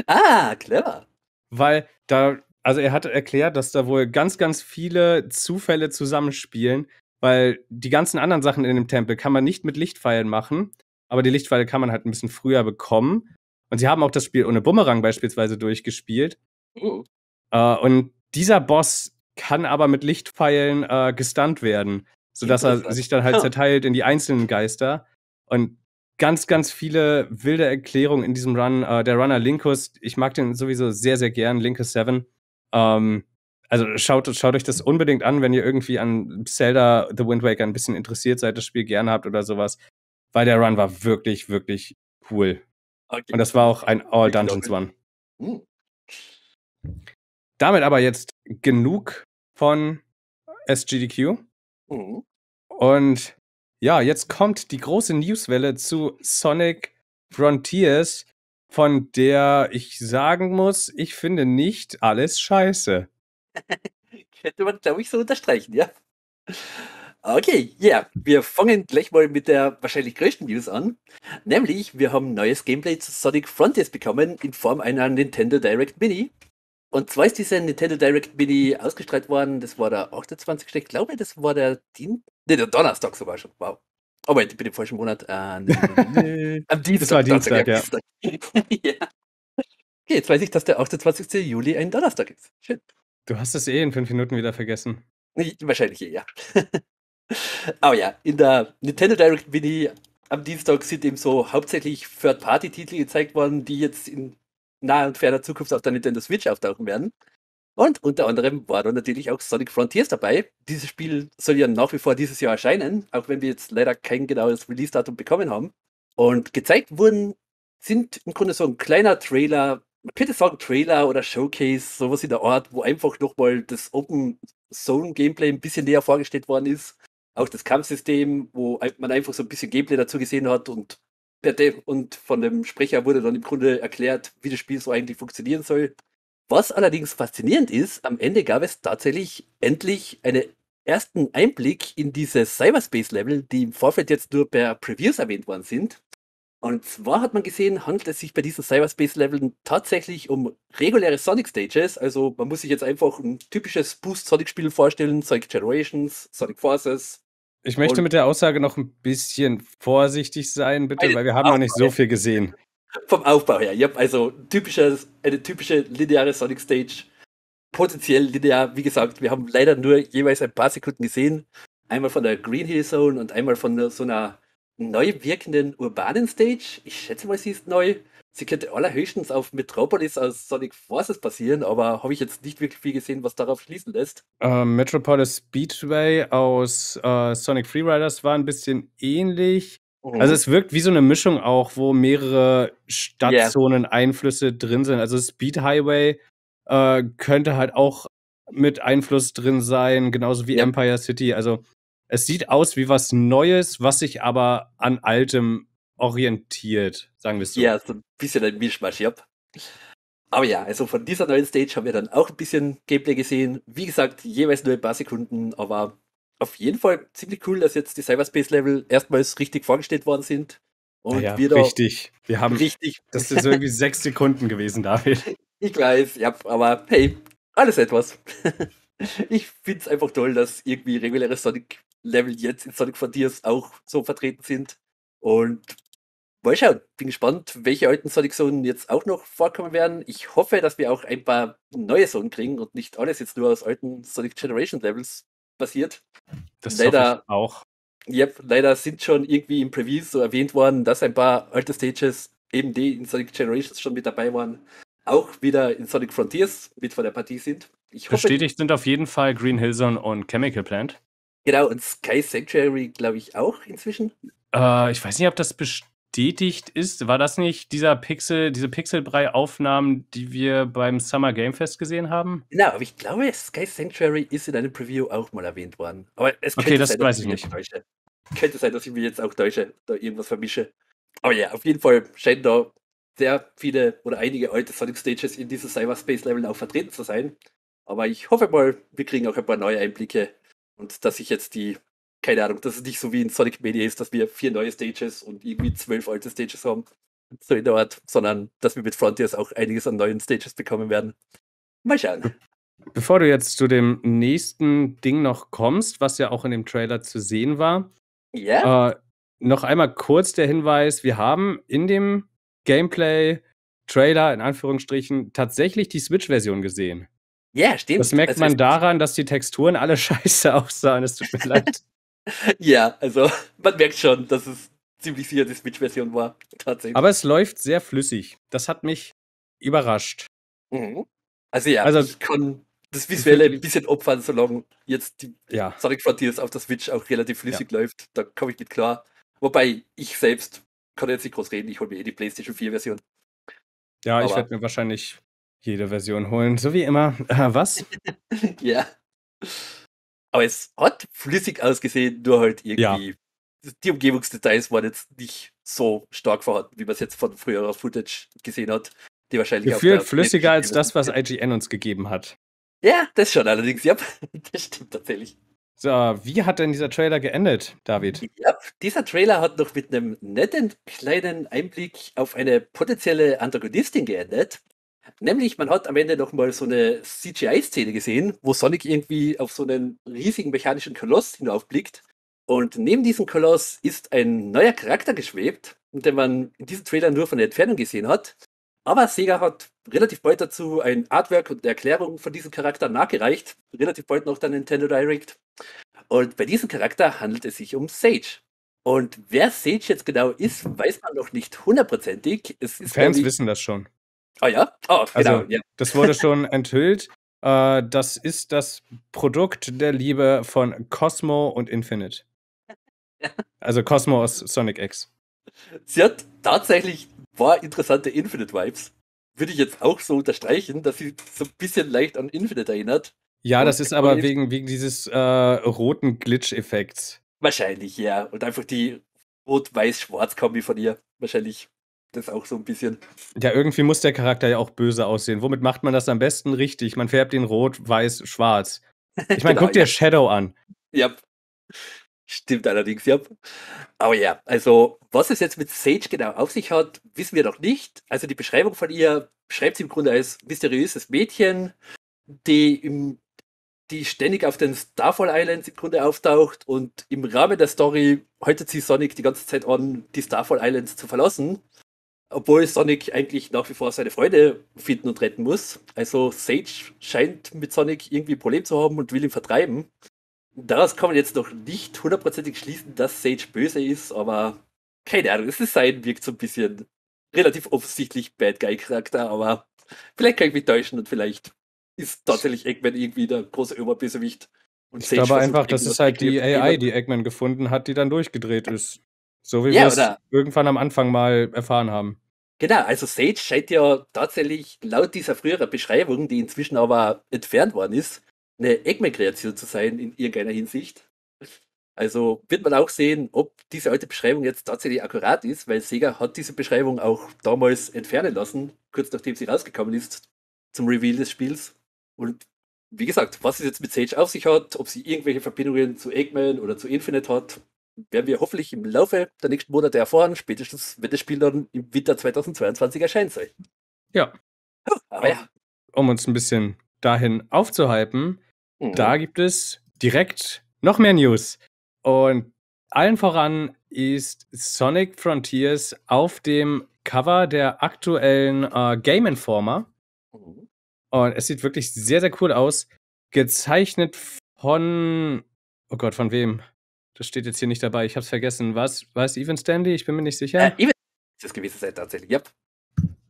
Ah, clever. Weil da, also er hat erklärt, dass da wohl ganz, ganz viele Zufälle zusammenspielen, weil die ganzen anderen Sachen in dem Tempel kann man nicht mit Lichtpfeilen machen, aber die Lichtpfeile kann man halt ein bisschen früher bekommen. Und sie haben auch das Spiel ohne Bumerang beispielsweise durchgespielt. Uh. Uh, und dieser Boss, kann aber mit Lichtpfeilen äh, gestunt werden, sodass er sich dann halt zerteilt in die einzelnen Geister. Und ganz, ganz viele wilde Erklärungen in diesem Run. Äh, der Runner Linkus, ich mag den sowieso sehr, sehr gern, Linkus 7. Ähm, also schaut, schaut euch das unbedingt an, wenn ihr irgendwie an Zelda The Wind Waker ein bisschen interessiert seid, das Spiel gerne habt oder sowas. Weil der Run war wirklich, wirklich cool. Okay. Und das war auch ein All Dungeons Run. Hm. Damit aber jetzt genug von SGDQ. Mhm. Und ja, jetzt kommt die große Newswelle zu Sonic Frontiers, von der ich sagen muss, ich finde nicht alles scheiße. Könnte man, glaube ich, so unterstreichen, ja. Okay, ja, yeah. wir fangen gleich mal mit der wahrscheinlich größten News an. Nämlich, wir haben neues Gameplay zu Sonic Frontiers bekommen in Form einer Nintendo Direct Mini, und zwar ist dieser Nintendo Direct Mini ausgestrahlt worden. Das war der 28. Ich glaube, das war der, Dien nee, der Donnerstag sogar schon. Wow. Oh, wait, ich bin im falschen Monat. Äh, nee, [LAUGHS] am Dienstag. Das war Dienstag, Donnerstag, ja. [LAUGHS] ja. Okay, jetzt weiß ich, dass der 28. Juli ein Donnerstag ist. Schön. Du hast es eh in fünf Minuten wieder vergessen. Wahrscheinlich eh, ja. [LAUGHS] Aber ja, in der Nintendo Direct Mini am Dienstag sind eben so hauptsächlich Third-Party-Titel gezeigt worden, die jetzt in nahe und ferner Zukunft auf der Nintendo Switch auftauchen werden. Und unter anderem war da natürlich auch Sonic Frontiers dabei. Dieses Spiel soll ja nach wie vor dieses Jahr erscheinen, auch wenn wir jetzt leider kein genaues Release-Datum bekommen haben. Und gezeigt wurden, sind im Grunde so ein kleiner Trailer, man könnte sagen Trailer oder Showcase, sowas in der Art, wo einfach nochmal das Open Zone Gameplay ein bisschen näher vorgestellt worden ist. Auch das Kampfsystem, wo man einfach so ein bisschen Gameplay dazu gesehen hat und und von dem Sprecher wurde dann im Grunde erklärt, wie das Spiel so eigentlich funktionieren soll. Was allerdings faszinierend ist, am Ende gab es tatsächlich endlich einen ersten Einblick in diese Cyberspace-Level, die im Vorfeld jetzt nur per Previews erwähnt worden sind. Und zwar hat man gesehen, handelt es sich bei diesen Cyberspace-Leveln tatsächlich um reguläre Sonic-Stages. Also man muss sich jetzt einfach ein typisches Boost-Sonic-Spiel vorstellen, Sonic Generations, Sonic Forces, ich möchte mit der Aussage noch ein bisschen vorsichtig sein, bitte, weil wir haben noch nicht so viel gesehen. Vom Aufbau her, ja, also typisches, eine typische lineare Sonic Stage. Potenziell linear, wie gesagt, wir haben leider nur jeweils ein paar Sekunden gesehen. Einmal von der Green Hill Zone und einmal von so einer neu wirkenden urbanen Stage. Ich schätze mal, sie ist neu. Sie könnte allerhöchstens auf Metropolis aus Sonic Forces passieren, aber habe ich jetzt nicht wirklich viel gesehen, was darauf schließen lässt. Äh, Metropolis Speedway aus äh, Sonic Freeriders war ein bisschen ähnlich. Oh. Also es wirkt wie so eine Mischung auch, wo mehrere Stadtzonen yeah. Einflüsse drin sind. Also Speed Highway äh, könnte halt auch mit Einfluss drin sein, genauso wie yeah. Empire City. Also es sieht aus wie was Neues, was sich aber an Altem orientiert, sagen wir es so. Ja, so ein bisschen ein Mischmasch, ja. Aber ja, also von dieser neuen Stage haben wir dann auch ein bisschen Gameplay gesehen. Wie gesagt, jeweils nur ein paar Sekunden, aber auf jeden Fall ziemlich cool, dass jetzt die Cyberspace-Level erstmals richtig vorgestellt worden sind. Und ja, wieder richtig. Wir haben richtig. Das ist irgendwie [LAUGHS] sechs Sekunden gewesen, David. Ich weiß, ja, aber hey, alles etwas. [LAUGHS] ich finde es einfach toll, dass irgendwie reguläre Sonic-Level jetzt in Sonic Frontiers auch so vertreten sind. Und Mal schauen. Bin gespannt, welche alten Sonic Zonen jetzt auch noch vorkommen werden. Ich hoffe, dass wir auch ein paar neue Zonen kriegen und nicht alles jetzt nur aus alten Sonic Generation Levels basiert. Das leider auch. Yep, leider sind schon irgendwie im Preview so erwähnt worden, dass ein paar alte Stages, eben die in Sonic Generations schon mit dabei waren, auch wieder in Sonic Frontiers mit von der Partie sind. Ich hoffe, Bestätigt sind auf jeden Fall Green Hill Zone und Chemical Plant. Genau, und Sky Sanctuary, glaube ich, auch inzwischen. Äh, ich weiß nicht, ob das bestätigt bestätigt ist. War das nicht dieser Pixel, diese Pixelbrei-Aufnahmen, die wir beim Summer Game Fest gesehen haben? Genau, aber ich glaube, Sky Sanctuary ist in einem Preview auch mal erwähnt worden. Aber es könnte okay, das sein, weiß ich nicht. Täusche. Könnte sein, dass ich mir jetzt auch Deutsche da irgendwas vermische. Aber ja, auf jeden Fall scheinen da sehr viele oder einige alte Sonic Stages in diesem cyberspace level auch vertreten zu sein. Aber ich hoffe mal, wir kriegen auch ein paar neue Einblicke und dass sich jetzt die keine Ahnung, dass es nicht so wie in Sonic Media ist, dass wir vier neue Stages und irgendwie zwölf alte Stages haben, so in der Art, sondern dass wir mit Frontiers auch einiges an neuen Stages bekommen werden. Mal schauen. Bevor du jetzt zu dem nächsten Ding noch kommst, was ja auch in dem Trailer zu sehen war, yeah. äh, noch einmal kurz der Hinweis: Wir haben in dem Gameplay, Trailer in Anführungsstrichen, tatsächlich die Switch-Version gesehen. Ja, yeah, stimmt. Das merkt also man daran, dass die Texturen alle [LAUGHS] scheiße aussahen. Es tut mir leid. Ja, also man merkt schon, dass es ziemlich sicher die Switch-Version war. Tatsächlich. Aber es läuft sehr flüssig. Das hat mich überrascht. Mhm. Also ja, also, ich kann das Visuelle ein bisschen opfern, solange jetzt die ja. Sonic Frontiers auf der Switch auch relativ flüssig ja. läuft. Da komme ich mit klar. Wobei ich selbst kann jetzt nicht groß reden, ich hole mir eh die PlayStation 4-Version. Ja, Aber ich werde mir wahrscheinlich jede Version holen, so wie immer. Äh, was? [LAUGHS] ja. Aber es hat flüssig ausgesehen, nur halt irgendwie. Ja. Die Umgebungsdetails waren jetzt nicht so stark vorhanden, wie man es jetzt von früherer Footage gesehen hat. Die wahrscheinlich Gefühlt flüssiger als das, was IGN uns gegeben hat. Ja, das schon allerdings, ja. [LAUGHS] Das stimmt tatsächlich. So, wie hat denn dieser Trailer geendet, David? Ja, dieser Trailer hat noch mit einem netten kleinen Einblick auf eine potenzielle Antagonistin geendet, Nämlich, man hat am Ende nochmal so eine CGI-Szene gesehen, wo Sonic irgendwie auf so einen riesigen mechanischen Koloss hinaufblickt. Und neben diesem Koloss ist ein neuer Charakter geschwebt, den man in diesem Trailer nur von der Entfernung gesehen hat. Aber Sega hat relativ bald dazu ein Artwork und eine Erklärung von diesem Charakter nachgereicht. Relativ bald noch der Nintendo Direct. Und bei diesem Charakter handelt es sich um Sage. Und wer Sage jetzt genau ist, weiß man noch nicht hundertprozentig. Fans wissen das schon. Ah oh ja? Oh, genau. Also, ja. Das wurde schon [LAUGHS] enthüllt. Äh, das ist das Produkt der Liebe von Cosmo und Infinite. Ja. Also Cosmo aus Sonic X. Sie hat tatsächlich war interessante Infinite Vibes. Würde ich jetzt auch so unterstreichen, dass sie so ein bisschen leicht an Infinite erinnert. Ja, das ist aber wegen, wegen dieses äh, roten Glitch-Effekts. Wahrscheinlich, ja. Und einfach die rot-weiß-schwarz-Kombi von ihr. Wahrscheinlich das auch so ein bisschen. Ja, irgendwie muss der Charakter ja auch böse aussehen. Womit macht man das am besten richtig? Man färbt ihn rot, weiß, schwarz. [LAUGHS] Ich meine, genau, guck dir ja. Shadow an. Ja. Stimmt allerdings, ja. Aber ja, also was es jetzt mit Sage genau auf sich hat, wissen wir noch nicht. Also die Beschreibung von ihr beschreibt sie im Grunde als mysteriöses Mädchen, die, im, die ständig auf den Starfall Islands im Grunde auftaucht und im Rahmen der Story häutet sie Sonic die ganze Zeit an, die Starfall Islands zu verlassen obwohl Sonic eigentlich nach wie vor seine Freunde finden und retten muss. Also Sage scheint mit Sonic irgendwie ein Problem zu haben und will ihn vertreiben. Daraus kann man jetzt noch nicht hundertprozentig schließen, dass Sage böse ist, aber keine Ahnung, das Design wirkt so ein bisschen relativ offensichtlich Bad Guy Charakter, aber vielleicht kann ich mich täuschen und vielleicht ist tatsächlich Eggman irgendwie der große Oberbösewicht. Und ich Sage glaube einfach, das ist halt die AI, die Eggman gefunden hat, die dann durchgedreht ist. So wie ja, wir es irgendwann am Anfang mal erfahren haben. Genau, also Sage scheint ja tatsächlich laut dieser früheren Beschreibung, die inzwischen aber entfernt worden ist, eine Eggman-Kreation zu sein in irgendeiner Hinsicht. Also wird man auch sehen, ob diese alte Beschreibung jetzt tatsächlich akkurat ist, weil Sega hat diese Beschreibung auch damals entfernen lassen, kurz nachdem sie rausgekommen ist, zum Reveal des Spiels. Und wie gesagt, was es jetzt mit Sage auf sich hat, ob sie irgendwelche Verbindungen zu Eggman oder zu Infinite hat, werden wir hoffentlich im Laufe der nächsten Monate erfahren, spätestens wenn das Spiel dann im Winter 2022 erscheinen soll. Ja. aber ja. Um uns ein bisschen dahin aufzuhalten, mhm. da gibt es direkt noch mehr News. Und allen voran ist Sonic Frontiers auf dem Cover der aktuellen äh, Game Informer. Mhm. Und es sieht wirklich sehr, sehr cool aus. Gezeichnet von. Oh Gott, von wem? Das steht jetzt hier nicht dabei. Ich habe es vergessen. War es Even Stanley? Ich bin mir nicht sicher. Äh, Even ist es gewesen, sein, tatsächlich. Yep.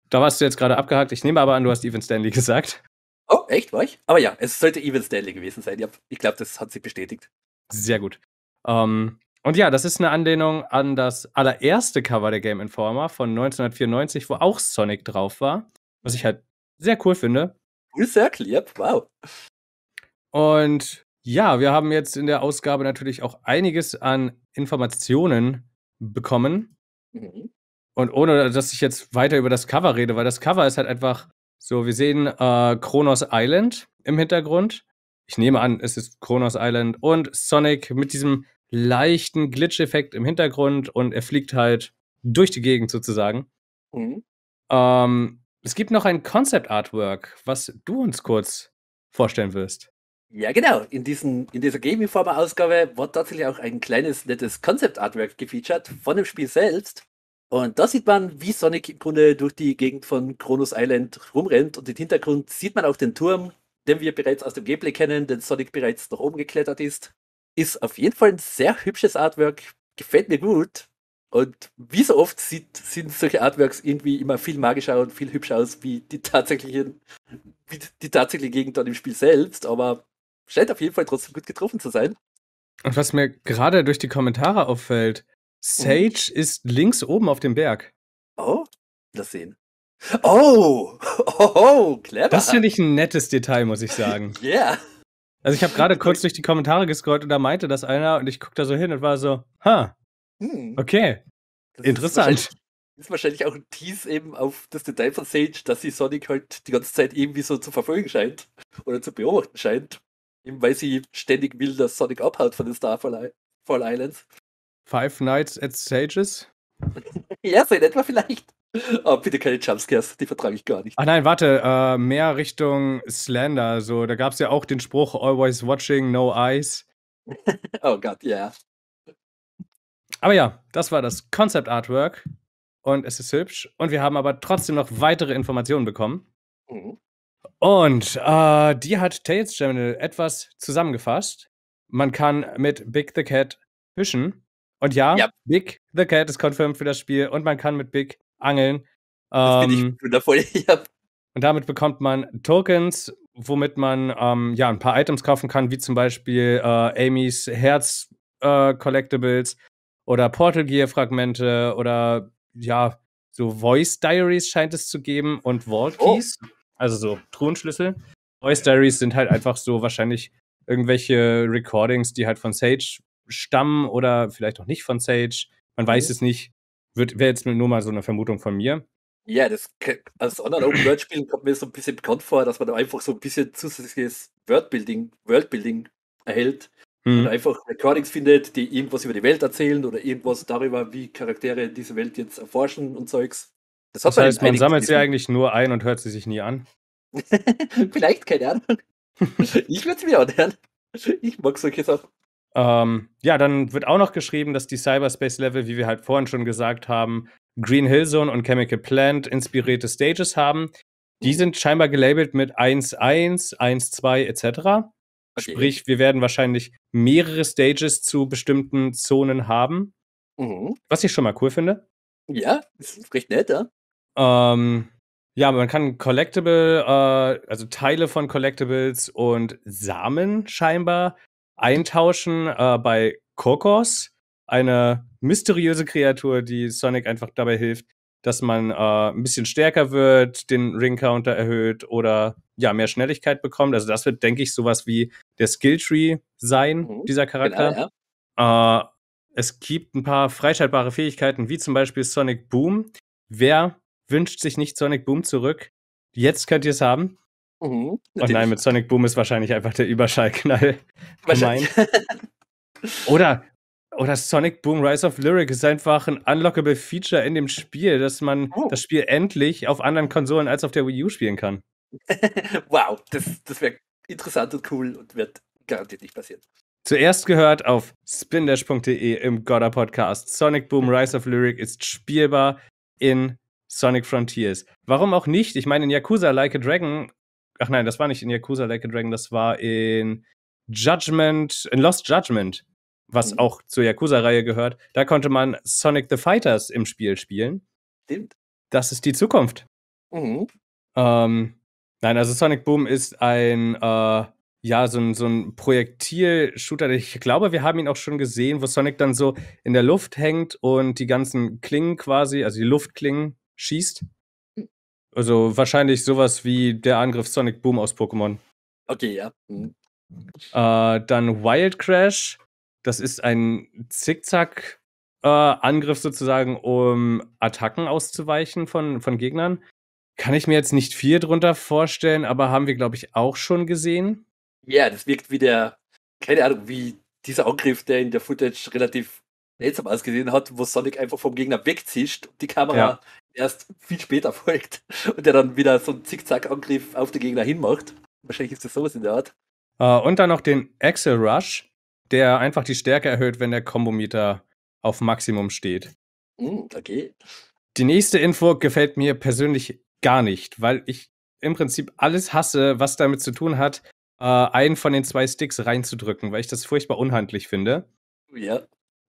Da warst du jetzt gerade abgehakt. Ich nehme aber an, du hast Even Stanley [LAUGHS] gesagt. Oh, echt? War ich? Aber ja, es sollte Even Stanley gewesen sein. Yep. Ich glaube, das hat sich bestätigt. Sehr gut. Ähm, und ja, das ist eine Anlehnung an das allererste Cover der Game Informer von 1994, wo auch Sonic drauf war. Was ich halt sehr cool finde. Full Circle, yep, wow. Und ja, wir haben jetzt in der Ausgabe natürlich auch einiges an Informationen bekommen. Mhm. Und ohne, dass ich jetzt weiter über das Cover rede, weil das Cover ist halt einfach so, wir sehen äh, Kronos Island im Hintergrund. Ich nehme an, es ist Kronos Island und Sonic mit diesem leichten Glitch-Effekt im Hintergrund und er fliegt halt durch die Gegend sozusagen. Mhm. Ähm, es gibt noch ein Concept-Artwork, was du uns kurz vorstellen wirst. Ja, genau. In, diesen, in dieser Game Informer Ausgabe war tatsächlich auch ein kleines, nettes Concept Artwork gefeatured von dem Spiel selbst. Und da sieht man, wie Sonic im Grunde durch die Gegend von Kronos Island rumrennt. Und im Hintergrund sieht man auch den Turm, den wir bereits aus dem Gameplay kennen, den Sonic bereits nach oben geklettert ist. Ist auf jeden Fall ein sehr hübsches Artwork, gefällt mir gut. Und wie so oft sieht, sind solche Artworks irgendwie immer viel magischer und viel hübscher aus, wie die tatsächlichen, wie die tatsächliche Gegend dann im Spiel selbst. Aber Scheint auf jeden Fall trotzdem gut getroffen zu sein. Und was mir gerade durch die Kommentare auffällt, Sage mhm. ist links oben auf dem Berg. Oh, das sehen. Oh, [LAUGHS] oh, oh clever. Das finde ich ein nettes Detail, muss ich sagen. Ja. [LAUGHS] yeah. Also ich habe gerade kurz [LAUGHS] durch die Kommentare gescrollt und da meinte das einer und ich guck da so hin und war so, ha, hm. okay, das interessant. Ist wahrscheinlich, ist wahrscheinlich auch ein Tease eben auf das Detail von Sage, dass sie Sonic halt die ganze Zeit irgendwie so zu verfolgen scheint oder zu beobachten scheint. Eben weil sie ständig will, dass Sonic abhaut von den Starfall Islands. Five Nights at Sages? [LAUGHS] ja, so in etwa vielleicht. oh, bitte keine Jumpscares, die vertrage ich gar nicht. Ach nein, warte, äh, mehr Richtung Slander. So, da gab es ja auch den Spruch Always watching, no eyes. [LAUGHS] oh Gott, ja. Yeah. Aber ja, das war das Concept Artwork und es ist hübsch. Und wir haben aber trotzdem noch weitere Informationen bekommen. Mhm. Und äh, die hat Tales Channel etwas zusammengefasst. Man kann mit Big the Cat fischen. Und ja, ja, Big the Cat ist confirmed für das Spiel und man kann mit Big angeln. Das ähm, finde ich ähm, wundervoll. ja. Und damit bekommt man Tokens, womit man ähm, ja ein paar Items kaufen kann, wie zum Beispiel äh, Amy's Herz äh, Collectibles oder Portal Gear Fragmente oder ja so Voice Diaries scheint es zu geben und Vault oh. Keys. Oh also so Truhenschlüssel. Voice Diaries sind halt einfach so wahrscheinlich irgendwelche Recordings, die halt von Sage stammen oder vielleicht auch nicht von Sage. Man weiß mhm. es nicht. Wäre jetzt nur mal so eine Vermutung von mir. Ja, das als anderen Open World Spielen kommt mir so ein bisschen bekannt vor, dass man da einfach so ein bisschen zusätzliches Worldbuilding, Worldbuilding erhält mhm. und hm. einfach Recordings findet, die irgendwas über die Welt erzählen oder irgendwas darüber, wie Charaktere diese Welt jetzt erforschen und Zeugs. Das, das heißt, man sammelt sie eigentlich nur ein und hört sie sich nie an. [LAUGHS] Vielleicht, keine Ahnung. [LAUGHS] ich würde es mir auch anhören. Ich mag solche Sachen. Ähm, ja, dann wird auch noch geschrieben, dass die Cyberspace-Level, wie wir halt vorhin schon gesagt haben, Green Hill Zone und Chemical Plant inspirierte Stages haben. Die mhm. sind scheinbar gelabelt mit 1-1, 1-2 etc. Okay. Sprich, wir werden wahrscheinlich mehrere Stages zu bestimmten Zonen haben. Mhm. Was ich schon mal cool finde. Ja, das ist recht nett, ja. Ähm, ja, man kann Collectible, äh, also Teile von Collectibles und Samen scheinbar eintauschen äh, bei Kokos, eine mysteriöse Kreatur, die Sonic einfach dabei hilft, dass man äh, ein bisschen stärker wird, den Ring Counter erhöht oder ja, mehr Schnelligkeit bekommt. Also das wird, denke ich, sowas wie der Skill Tree sein, mhm, dieser genau, Charakter. Genau, ja. äh, es gibt ein paar freischaltbare Fähigkeiten, wie zum Beispiel Sonic Boom. Wer wünscht sich nicht Sonic Boom zurück. Jetzt könnt ihr es haben. Mhm, oh nein, mit Sonic Boom ist wahrscheinlich einfach der Überschallknall [LAUGHS] gemeint. oder, oder Sonic Boom Rise of Lyric ist einfach ein unlockable Feature in dem Spiel, dass man oh. das Spiel endlich auf anderen Konsolen als auf der Wii U spielen kann. [LAUGHS] wow, das, das wäre interessant und cool und wird garantiert nicht passieren. Zuerst gehört auf spindash.de im Godder Podcast. Sonic Boom Rise of Lyric ist spielbar in Sonic Frontiers. Warum auch nicht? Ich meine, in Yakuza Like a Dragon, ach nein, das war nicht in Yakuza Like a Dragon, das war in Judgment, in Lost Judgment, was mhm. auch zur Yakuza-Reihe gehört. Da konnte man Sonic the Fighters im Spiel spielen. Stimmt. Das ist die Zukunft. Mhm. Ähm, nein, also Sonic Boom ist ein, äh, ja, so ein, so ein Projektil-Shooter. Ich glaube, wir haben ihn auch schon gesehen, wo Sonic dann so in der Luft hängt und die ganzen Klingen quasi, also die Luftklingen, schießt. Hm. Also wahrscheinlich sowas wie der Angriff Sonic Boom aus Pokémon. Okay, ja. Mhm. Äh, dann Wild Crash. Das ist ein Zickzack-Angriff äh, sozusagen, um Attacken auszuweichen von, von Gegnern. Kann ich mir jetzt nicht viel drunter vorstellen, aber haben wir, glaube ich, auch schon gesehen. Ja, das wirkt wie der, keine Ahnung, wie dieser Angriff, der in der Footage relativ seltsam ausgesehen hat, wo Sonic einfach vom Gegner wegzischt und die Kamera ja erst viel später [LAUGHS] folgt und der dann wieder so einen Zickzack-Angriff auf den Gegner hinmacht. Wahrscheinlich ist das sowas in der Art. Uh, und dann noch den Axel Rush, der einfach die Stärke erhöht, wenn der Kombometer auf Maximum steht. Mm, okay. Die nächste Info gefällt mir persönlich gar nicht, weil ich im Prinzip alles hasse, was damit zu tun hat, äh, einen von den zwei Sticks reinzudrücken, weil ich das furchtbar unhandlich finde. Oh ja.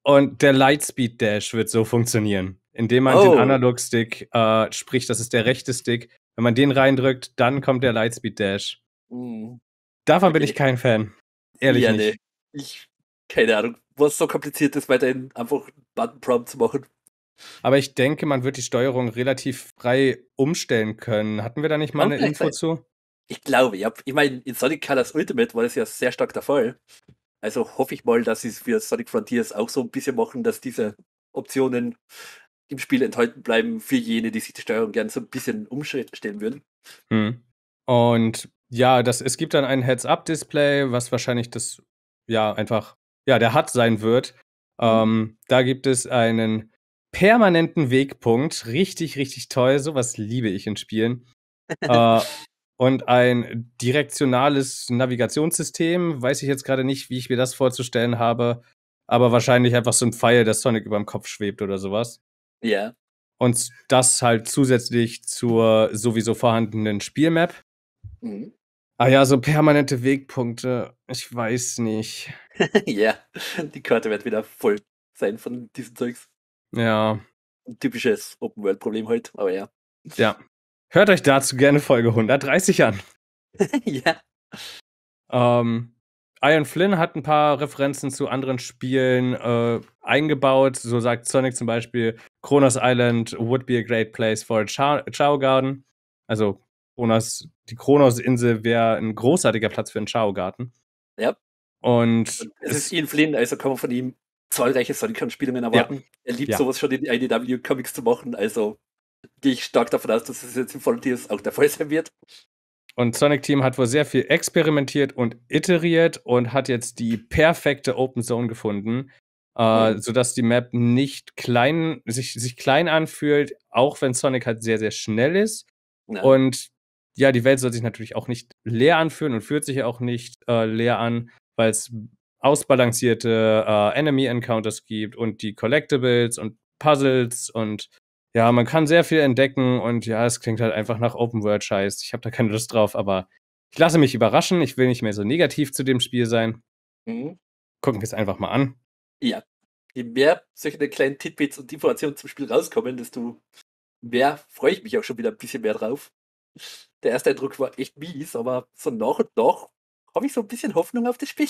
Und der Lightspeed Dash wird so funktionieren, indem man oh. den Analog-Stick, äh, sprich, das ist der rechte Stick, wenn man den reindrückt, dann kommt der Lightspeed Dash. Mhm. Davon okay. bin ich kein Fan. Ehrlich ja, nicht. Nee. Ich, keine Ahnung, was so kompliziert ist, weiterhin einfach Button-Prompt zu machen. Aber ich denke, man wird die Steuerung relativ frei umstellen können. Hatten wir da nicht mal eine Info zu? Ich glaube, ja. Ich meine, in Sonic Colors Ultimate war das ja sehr stark der Fall. Also hoffe ich mal, dass sie es für Sonic Frontiers auch so ein bisschen machen, dass diese Optionen im Spiel enthalten bleiben für jene, die sich die Steuerung gerne so ein bisschen umstellen würden. Hm. Und ja, das, es gibt dann ein Heads-Up-Display, was wahrscheinlich das, ja, einfach, ja, der hat sein wird. Mhm. Ähm, da gibt es einen permanenten Wegpunkt. Richtig, richtig toll. Sowas liebe ich in Spielen. [LAUGHS] äh, und ein direktionales Navigationssystem. Weiß ich jetzt gerade nicht, wie ich mir das vorzustellen habe, aber wahrscheinlich einfach so ein Pfeil, das Sonic über dem Kopf schwebt oder sowas. Ja. Yeah. Und das halt zusätzlich zur sowieso vorhandenen Spielmap. Mhm. Ah ja, so permanente Wegpunkte. Ich weiß nicht. [LAUGHS] Ja, die Karte wird wieder voll sein von diesem Zeugs. Ja. Ein typisches Open-World-Problem halt, aber ja. Ja, Hört euch dazu gerne Folge 130 an. [LAUGHS] ja. Ähm, Ian Flynn hat ein paar Referenzen zu anderen Spielen äh, eingebaut. So sagt Sonic zum Beispiel, Kronos Island would be a great place for a Chow, Garden. Also Kronos, die Kronos-Insel wäre ein großartiger Platz für einen Chow Garden. Ja. Und es ist Ian Flynn, also kann man von ihm zahlreiche Sonic-Spiele erwarten. Ja. Er liebt ja. sowas schon in IDW-Comics zu machen, also gehe ich stark davon aus, dass es jetzt im Volunteers auch der Fall sein wird. Und Sonic Team hat wohl sehr viel experimentiert und iteriert und hat jetzt die perfekte Open Zone gefunden, äh, mhm. sodass die Map nicht klein, sich, sich klein anfühlt, auch wenn Sonic halt sehr, sehr schnell ist. Ja. Und ja, die Welt soll sich natürlich auch nicht leer anfühlen und fühlt sich auch nicht äh, leer an, weil es ausbalancierte äh, Enemy-Encounters gibt und die Collectibles und Puzzles und ja, man kann sehr viel entdecken und ja, es klingt halt einfach nach Open World Scheiß. Ich habe da keine Lust drauf, aber ich lasse mich überraschen. Ich will nicht mehr so negativ zu dem Spiel sein. Mhm. Gucken wir es einfach mal an. Ja. Je mehr solche kleinen Titbits und Informationen zum Spiel rauskommen, desto mehr freue ich mich auch schon wieder ein bisschen mehr drauf. Der erste Eindruck war echt mies, aber so nach und nach habe ich so ein bisschen Hoffnung auf das Spiel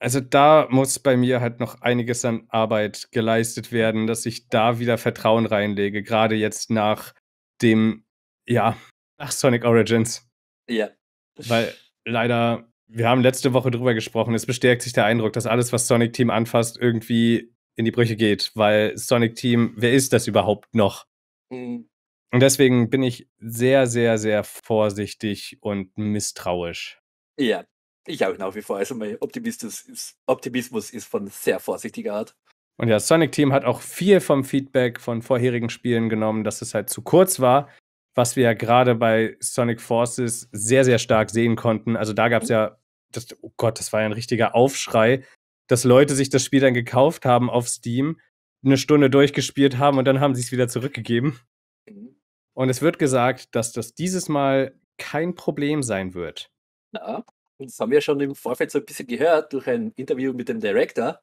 also da muss bei mir halt noch einiges an Arbeit geleistet werden, dass ich da wieder Vertrauen reinlege, gerade jetzt nach dem, ja, nach Sonic Origins. Ja. Weil leider, wir haben letzte Woche drüber gesprochen, es bestärkt sich der Eindruck, dass alles, was Sonic Team anfasst, irgendwie in die Brüche geht, weil Sonic Team, wer ist das überhaupt noch? Mhm. Und deswegen bin ich sehr, sehr, sehr vorsichtig und misstrauisch. Ja, ich auch nach wie vor. Also mein Optimismus ist, Optimismus ist von sehr vorsichtiger Art. Und ja, Sonic Team hat auch viel vom Feedback von vorherigen Spielen genommen, dass es halt zu kurz war, was wir ja gerade bei Sonic Forces sehr, sehr stark sehen konnten. Also da gab es mhm. ja, das, oh Gott, das war ja ein richtiger Aufschrei, dass Leute sich das Spiel dann gekauft haben auf Steam, eine Stunde durchgespielt haben und dann haben sie es wieder zurückgegeben. Mhm. Und es wird gesagt, dass das dieses Mal kein Problem sein wird. Ja das haben wir schon im Vorfeld so ein bisschen gehört durch ein Interview mit dem Director,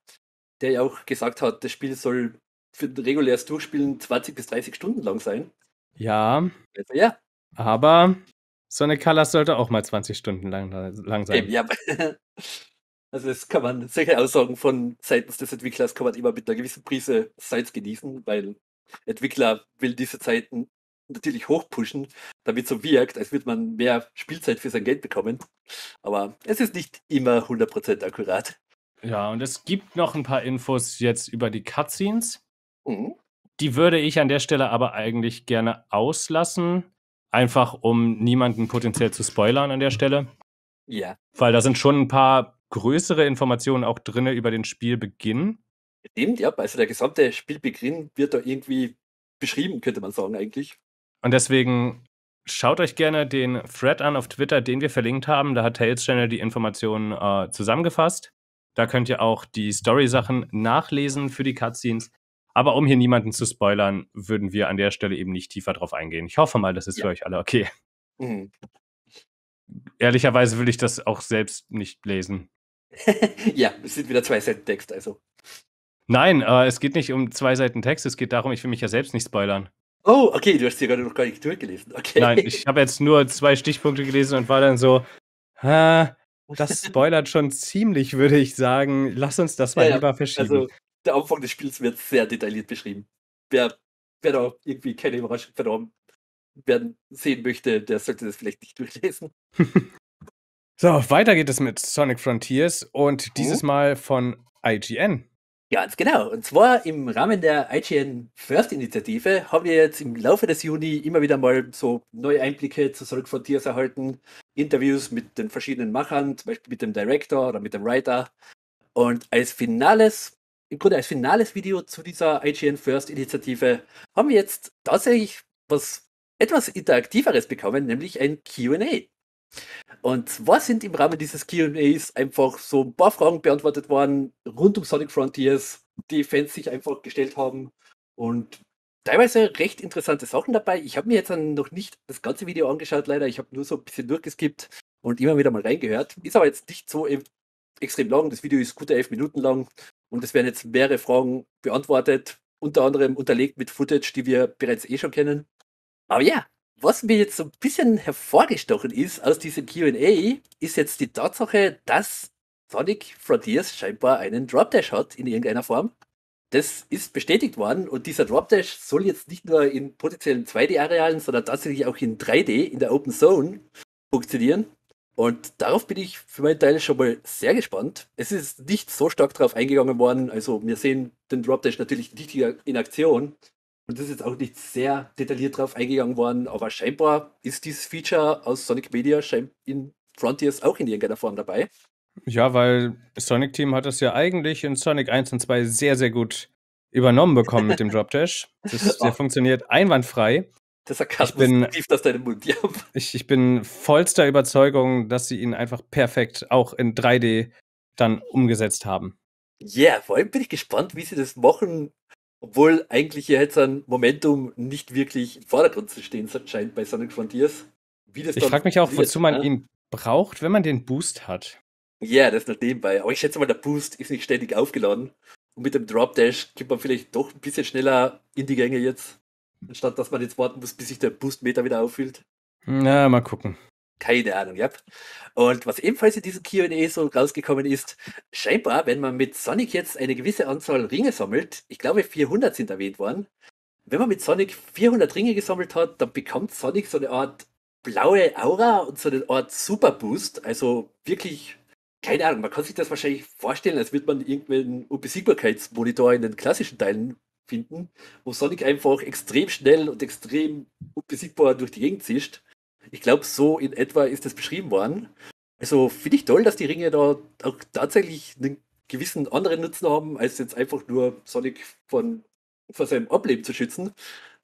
der ja auch gesagt hat, das Spiel soll für ein reguläres Durchspielen 20 bis 30 Stunden lang sein. Ja. Also, ja. Aber so eine Colors sollte auch mal 20 Stunden lang, lang sein. Eben, ja. [LAUGHS] Also das kann man, solche Aussagen von seitens des Entwicklers kann man immer mit einer gewissen Prise Salz genießen, weil Entwickler will diese Zeiten natürlich hochpushen, damit es so wirkt, als würde man mehr Spielzeit für sein Geld bekommen. Aber es ist nicht immer 100% akkurat. Ja, und es gibt noch ein paar Infos jetzt über die Cutscenes. Mhm. Die würde ich an der Stelle aber eigentlich gerne auslassen, einfach um niemanden potenziell zu spoilern an der Stelle. Ja. Weil da sind schon ein paar größere Informationen auch drin über den Spielbeginn. Stimmt, ja. Also der gesamte Spielbeginn wird da irgendwie beschrieben, könnte man sagen eigentlich. Und deswegen schaut euch gerne den Thread an auf Twitter, den wir verlinkt haben. Da hat Tales Channel die Informationen äh, zusammengefasst. Da könnt ihr auch die Story-Sachen nachlesen für die Cutscenes. Aber um hier niemanden zu spoilern, würden wir an der Stelle eben nicht tiefer drauf eingehen. Ich hoffe mal, das ist ja. für euch alle okay. Mhm. Ehrlicherweise will ich das auch selbst nicht lesen. [LAUGHS] ja, es sind wieder zwei Seiten Text, also. Nein, äh, es geht nicht um zwei Seiten Text, es geht darum, ich will mich ja selbst nicht spoilern. Oh, okay, du hast hier gerade noch gar nicht durchgelesen. Okay. Nein, ich habe jetzt nur zwei Stichpunkte gelesen und war dann so, ah, das [LAUGHS] spoilert schon ziemlich, würde ich sagen. Lass uns das mal ja, lieber verschieben. Also, der Anfang des Spiels wird sehr detailliert beschrieben. Wer, wer da irgendwie keine Überraschung verloren werden sehen möchte, der sollte das vielleicht nicht durchlesen. [LAUGHS] so, weiter geht es mit Sonic Frontiers und oh. dieses Mal von IGN. Ganz genau. Und zwar im Rahmen der IGN First Initiative haben wir jetzt im Laufe des Juni immer wieder mal so neue Einblicke zu Solid Frontiers erhalten. Interviews mit den verschiedenen Machern, zum Beispiel mit dem Director oder mit dem Writer. Und als finales, im Grunde als finales Video zu dieser IGN First Initiative haben wir jetzt tatsächlich was etwas interaktiveres bekommen, nämlich ein QA. Und zwar sind im Rahmen dieses QAs einfach so ein paar Fragen beantwortet worden rund um Sonic Frontiers, die Fans sich einfach gestellt haben. Und teilweise recht interessante Sachen dabei. Ich habe mir jetzt noch nicht das ganze Video angeschaut, leider. Ich habe nur so ein bisschen durchgeskippt und immer wieder mal reingehört. Ist aber jetzt nicht so extrem lang. Das Video ist gute elf Minuten lang und es werden jetzt mehrere Fragen beantwortet, unter anderem unterlegt mit Footage, die wir bereits eh schon kennen. Aber ja, was mir jetzt so ein bisschen hervorgestochen ist aus diesem QA, ist jetzt die Tatsache, dass Sonic Frontiers scheinbar einen Drop Dash hat in irgendeiner Form. Das ist bestätigt worden und dieser Drop Dash soll jetzt nicht nur in potenziellen 2D-Arealen, sondern tatsächlich auch in 3D, in der Open Zone, funktionieren. Und darauf bin ich für meinen Teil schon mal sehr gespannt. Es ist nicht so stark darauf eingegangen worden. Also wir sehen den Drop Dash natürlich nicht in Aktion, und das ist jetzt auch nicht sehr detailliert drauf eingegangen worden, aber scheinbar ist dieses Feature aus Sonic Media in Frontiers auch in irgendeiner Form dabei. Ja, weil Sonic Team hat das ja eigentlich in Sonic 1 und 2 sehr, sehr gut übernommen bekommen mit dem [LAUGHS] Drop Dash. Das, der oh. funktioniert einwandfrei. Das Sarkasmus ich bin, tief aus deinem Mund. Ja. Ich, ich bin vollster Überzeugung, dass sie ihn einfach perfekt auch in 3D dann umgesetzt haben. Ja, yeah, vor allem bin ich gespannt, wie sie das machen obwohl eigentlich hier jetzt ein Momentum nicht wirklich im Vordergrund zu stehen scheint bei Sonic Frontiers. ich frage mich auch, wozu man ja. ihn braucht, wenn man den Boost hat. Ja, yeah, das noch nebenbei. Aber ich schätze mal, der Boost ist nicht ständig aufgeladen. Und mit dem Drop Dash kommt man vielleicht doch ein bisschen schneller in die Gänge jetzt. Anstatt dass man jetzt warten muss, bis sich der Boostmeter wieder auffüllt. Na, mal gucken. Keine Ahnung, ja. Und was ebenfalls in diesem QA so rausgekommen ist, scheinbar, wenn man mit Sonic jetzt eine gewisse Anzahl Ringe sammelt, ich glaube 400 sind erwähnt worden, wenn man mit Sonic 400 Ringe gesammelt hat, dann bekommt Sonic so eine Art blaue Aura und so eine Art Super Boost. Also wirklich, keine Ahnung, man kann sich das wahrscheinlich vorstellen, als würde man irgendeinen Unbesiegbarkeitsmonitor in den klassischen Teilen finden, wo Sonic einfach extrem schnell und extrem unbesiegbar durch die Gegend zischt. Ich glaube, so in etwa ist das beschrieben worden. Also finde ich toll, dass die Ringe da auch tatsächlich einen gewissen anderen Nutzen haben, als jetzt einfach nur Sonic von, von seinem Ableben zu schützen,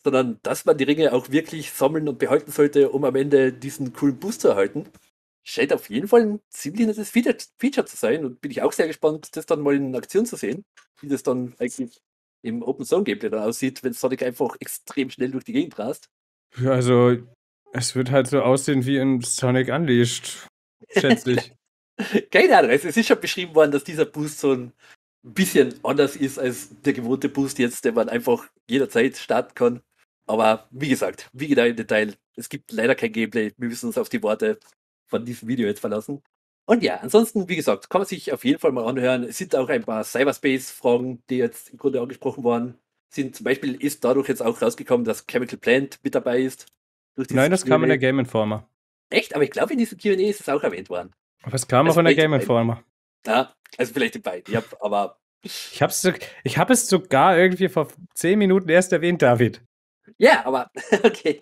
sondern dass man die Ringe auch wirklich sammeln und behalten sollte, um am Ende diesen coolen Boost zu erhalten. Scheint auf jeden Fall ein ziemlich nettes Feature, zu sein und bin ich auch sehr gespannt, das dann mal in Aktion zu sehen, wie das dann eigentlich im Open Zone Gameplay dann aussieht, wenn Sonic einfach extrem schnell durch die Gegend rast. Also es wird halt so aussehen wie in Sonic Unleashed, schätze ich. [LAUGHS] Keine Ahnung, es ist schon beschrieben worden, dass dieser Boost so ein bisschen anders ist als der gewohnte Boost jetzt, den man einfach jederzeit starten kann. Aber wie gesagt, wie genau im Detail, es gibt leider kein Gameplay. Wir müssen uns auf die Worte von diesem Video jetzt verlassen. Und ja, ansonsten, wie gesagt, kann man sich auf jeden Fall mal anhören. Es sind auch ein paar Cyberspace-Fragen, die jetzt im Grunde angesprochen worden Sind zum Beispiel ist dadurch jetzt auch rausgekommen, dass Chemical Plant mit dabei ist. Nein, das kam in der Game Informer. Echt? Aber ich glaube, in diesem QA ist es auch erwähnt worden. Aber es kam also auch in der Game Informer. Ja, also vielleicht in beiden, ja, aber. Ich habe so, hab es sogar irgendwie vor zehn Minuten erst erwähnt, David. Ja, aber [LAUGHS] okay.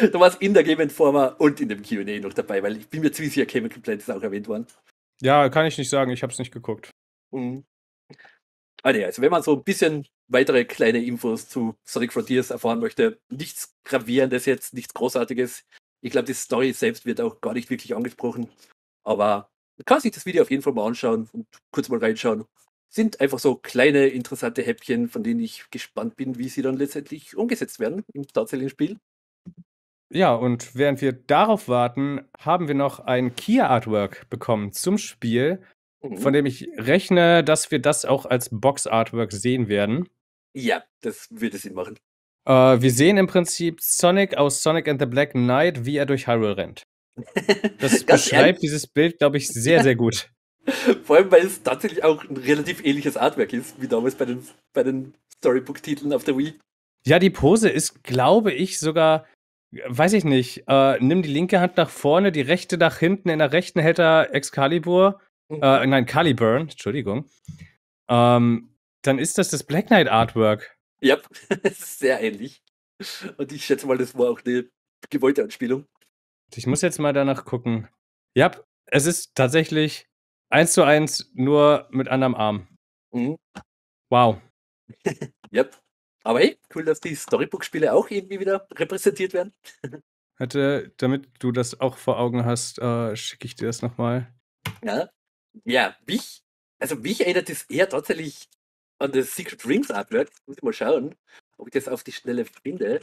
Du warst in der Game Informer und in dem QA noch dabei, weil ich bin mir ziemlich sicher, Chemical Plant ist auch erwähnt worden. Ja, kann ich nicht sagen, ich habe es nicht geguckt. Mhm. Ah, also wenn man so ein bisschen weitere kleine Infos zu Sonic Frontiers erfahren möchte. Nichts Gravierendes jetzt, nichts Großartiges. Ich glaube, die Story selbst wird auch gar nicht wirklich angesprochen. Aber man kann sich das Video auf jeden Fall mal anschauen und kurz mal reinschauen. Sind einfach so kleine, interessante Häppchen, von denen ich gespannt bin, wie sie dann letztendlich umgesetzt werden im tatsächlichen Spiel. Ja, und während wir darauf warten, haben wir noch ein Kia-Artwork bekommen zum Spiel, mhm. von dem ich rechne, dass wir das auch als Box-Artwork sehen werden. Ja, das würde Sinn machen. Äh, wir sehen im Prinzip Sonic aus Sonic and the Black Knight, wie er durch Hyrule rennt. Das [LAUGHS] beschreibt dieses Bild, glaube ich, sehr, sehr gut. [LAUGHS] Vor allem, weil es tatsächlich auch ein relativ ähnliches Artwork ist, wie damals bei den, bei den Storybook-Titeln auf der Wii. Ja, die Pose ist, glaube ich, sogar, weiß ich nicht, äh, nimm die linke Hand nach vorne, die rechte nach hinten, in der rechten hält er Excalibur, äh, mhm. nein, Caliburn, Entschuldigung. Ähm, dann ist das das Black Knight Artwork. Ja, es [LAUGHS] ist sehr ähnlich. Und ich schätze mal, das war auch eine gewollte Anspielung. Ich muss jetzt mal danach gucken. Ja, es ist tatsächlich eins zu eins, nur mit anderem Arm. Mhm. Wow. ja. [LAUGHS] Aber hey, cool, dass die Storybook-Spiele auch irgendwie wieder repräsentiert werden. [LAUGHS] Hatte, damit du das auch vor Augen hast, äh, schicke ich dir das nochmal. Ja. Ja, mich, also mich erinnert es eher tatsächlich an das Secret Rings Artwork. Muss ich mal schauen, ob ich das auf die Schnelle finde.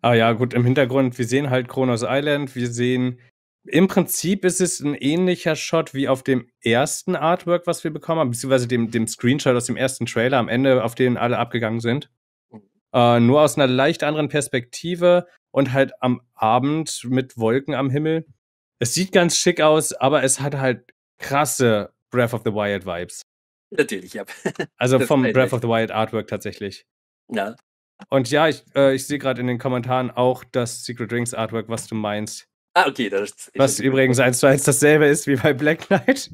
Ah ja, gut, im Hintergrund, wir sehen halt Kronos Island, wir sehen, im Prinzip ist es ein ähnlicher Shot wie auf dem ersten Artwork, was wir bekommen haben, beziehungsweise dem, dem Screenshot aus dem ersten Trailer am Ende, auf den alle abgegangen sind. Mhm. Äh, nur aus einer leicht anderen Perspektive und halt am Abend mit Wolken am Himmel. Es sieht ganz schick aus, aber es hat halt krasse Breath of the Wild Vibes. Natürlich, ja. [LAUGHS] Also vom Breath of the Wild Artwork tatsächlich. Ja. Und ja, ich, äh, ich sehe gerade in den Kommentaren auch das Secret Rings Artwork, was du meinst. Ah, okay. Das was übrigens eins zu eins dasselbe ist wie bei Black Knight.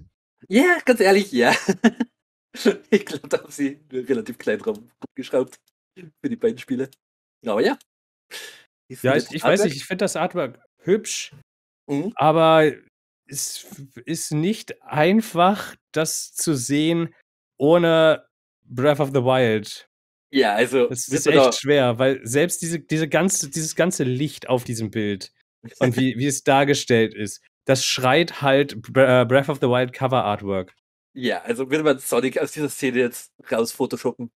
Ja, ganz ehrlich, ja. [LAUGHS] Ich glaube, da haben sie relativ klein geschraubt für die beiden Spiele. Aber ja. Ich ja, ich, ich weiß nicht, ich finde das Artwork hübsch, mhm. aber es ist nicht einfach, das zu sehen, ohne Breath of the Wild. Ja, also. Es ist echt schwer, weil selbst diese, diese ganze, dieses ganze Licht auf diesem Bild und wie, wie es dargestellt ist, das schreit halt äh, Breath of the Wild Cover Artwork. Ja, also würde man Sonic aus dieser Szene jetzt raus photoshoppen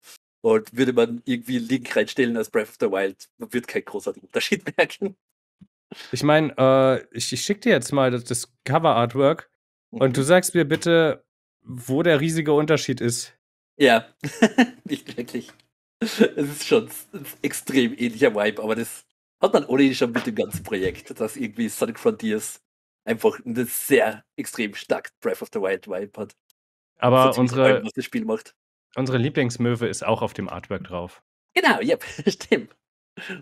und würde man irgendwie einen Link reinstellen als Breath of the Wild, man wird keinen großartigen Unterschied [LAUGHS] merken. Ich meine, äh, ich, ich schicke dir jetzt mal das, das Cover Artwork und du mhm. sagst mir bitte, wo der riesige Unterschied ist. Ja, [LAUGHS] nicht wirklich. Es ist schon ein extrem ähnlicher Vibe, aber das hat man ohnehin schon mit dem ganzen Projekt, dass irgendwie Sonic Frontiers einfach einen sehr extrem stark Breath of the Wild Vibe hat. Aber unsere, allem, was das Spiel macht. unsere Lieblingsmöwe ist auch auf dem Artwork drauf. Genau, ja, yep, [LAUGHS] stimmt.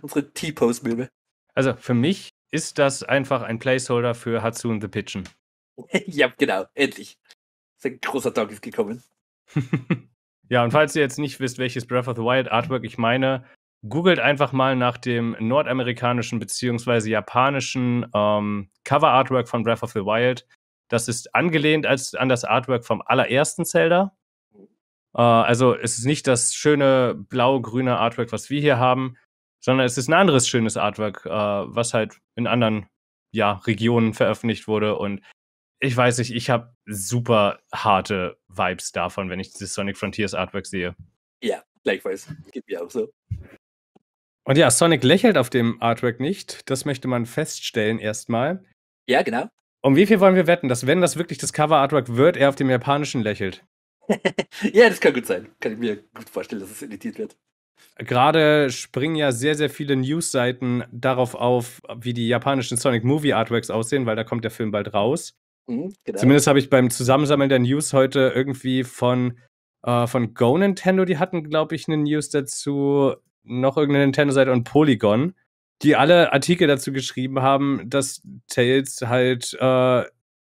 Unsere T-Pose-Möwe. Also für mich ist das einfach ein Placeholder für Hatsune the Pigeon. [LAUGHS] ja, genau, endlich. Ist ein großer Tag ist gekommen. [LAUGHS] ja, und falls ihr jetzt nicht wisst, welches Breath of the Wild Artwork ich meine, googelt einfach mal nach dem nordamerikanischen bzw. japanischen ähm, Cover-Artwork von Breath of the Wild. Das ist angelehnt als, an das Artwork vom allerersten Zelda. Äh, also es ist nicht das schöne blau-grüne Artwork, was wir hier haben, sondern es ist ein anderes schönes Artwork, äh, was halt in anderen ja, Regionen veröffentlicht wurde. Und ich weiß nicht, ich habe super harte Vibes davon, wenn ich das Sonic Frontiers Artwork sehe. Ja, gleichfalls. Geht mir auch so. Und ja, Sonic lächelt auf dem Artwork nicht. Das möchte man feststellen erstmal. Ja, genau. Um wie viel wollen wir wetten, dass wenn das wirklich das Cover Artwork wird, er auf dem japanischen lächelt? [LAUGHS] ja, das kann gut sein. Kann ich mir gut vorstellen, dass es editiert wird. Gerade springen ja sehr, sehr viele Newsseiten darauf auf, wie die japanischen Sonic Movie Artworks aussehen, weil da kommt der Film bald raus. Mhm, genau. Zumindest habe ich beim Zusammensammeln der News heute irgendwie von, äh, von Go Nintendo, die hatten, glaube ich, eine News dazu, noch irgendeine Nintendo-Seite und Polygon, die alle Artikel dazu geschrieben haben, dass Tails halt äh,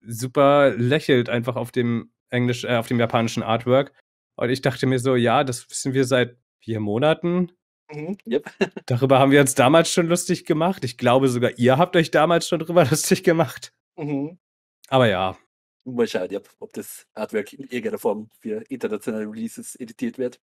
super lächelt, einfach auf dem englisch, äh, auf dem japanischen Artwork. Und ich dachte mir so, ja, das wissen wir seit vier Monaten. Mhm, yep. [LAUGHS] Darüber haben wir uns damals schon lustig gemacht. Ich glaube sogar, ihr habt euch damals schon drüber [LAUGHS] lustig gemacht. Mhm. Aber ja. Mal schauen, ob, ob das Artwork in irgendeiner Form für internationale Releases editiert wird.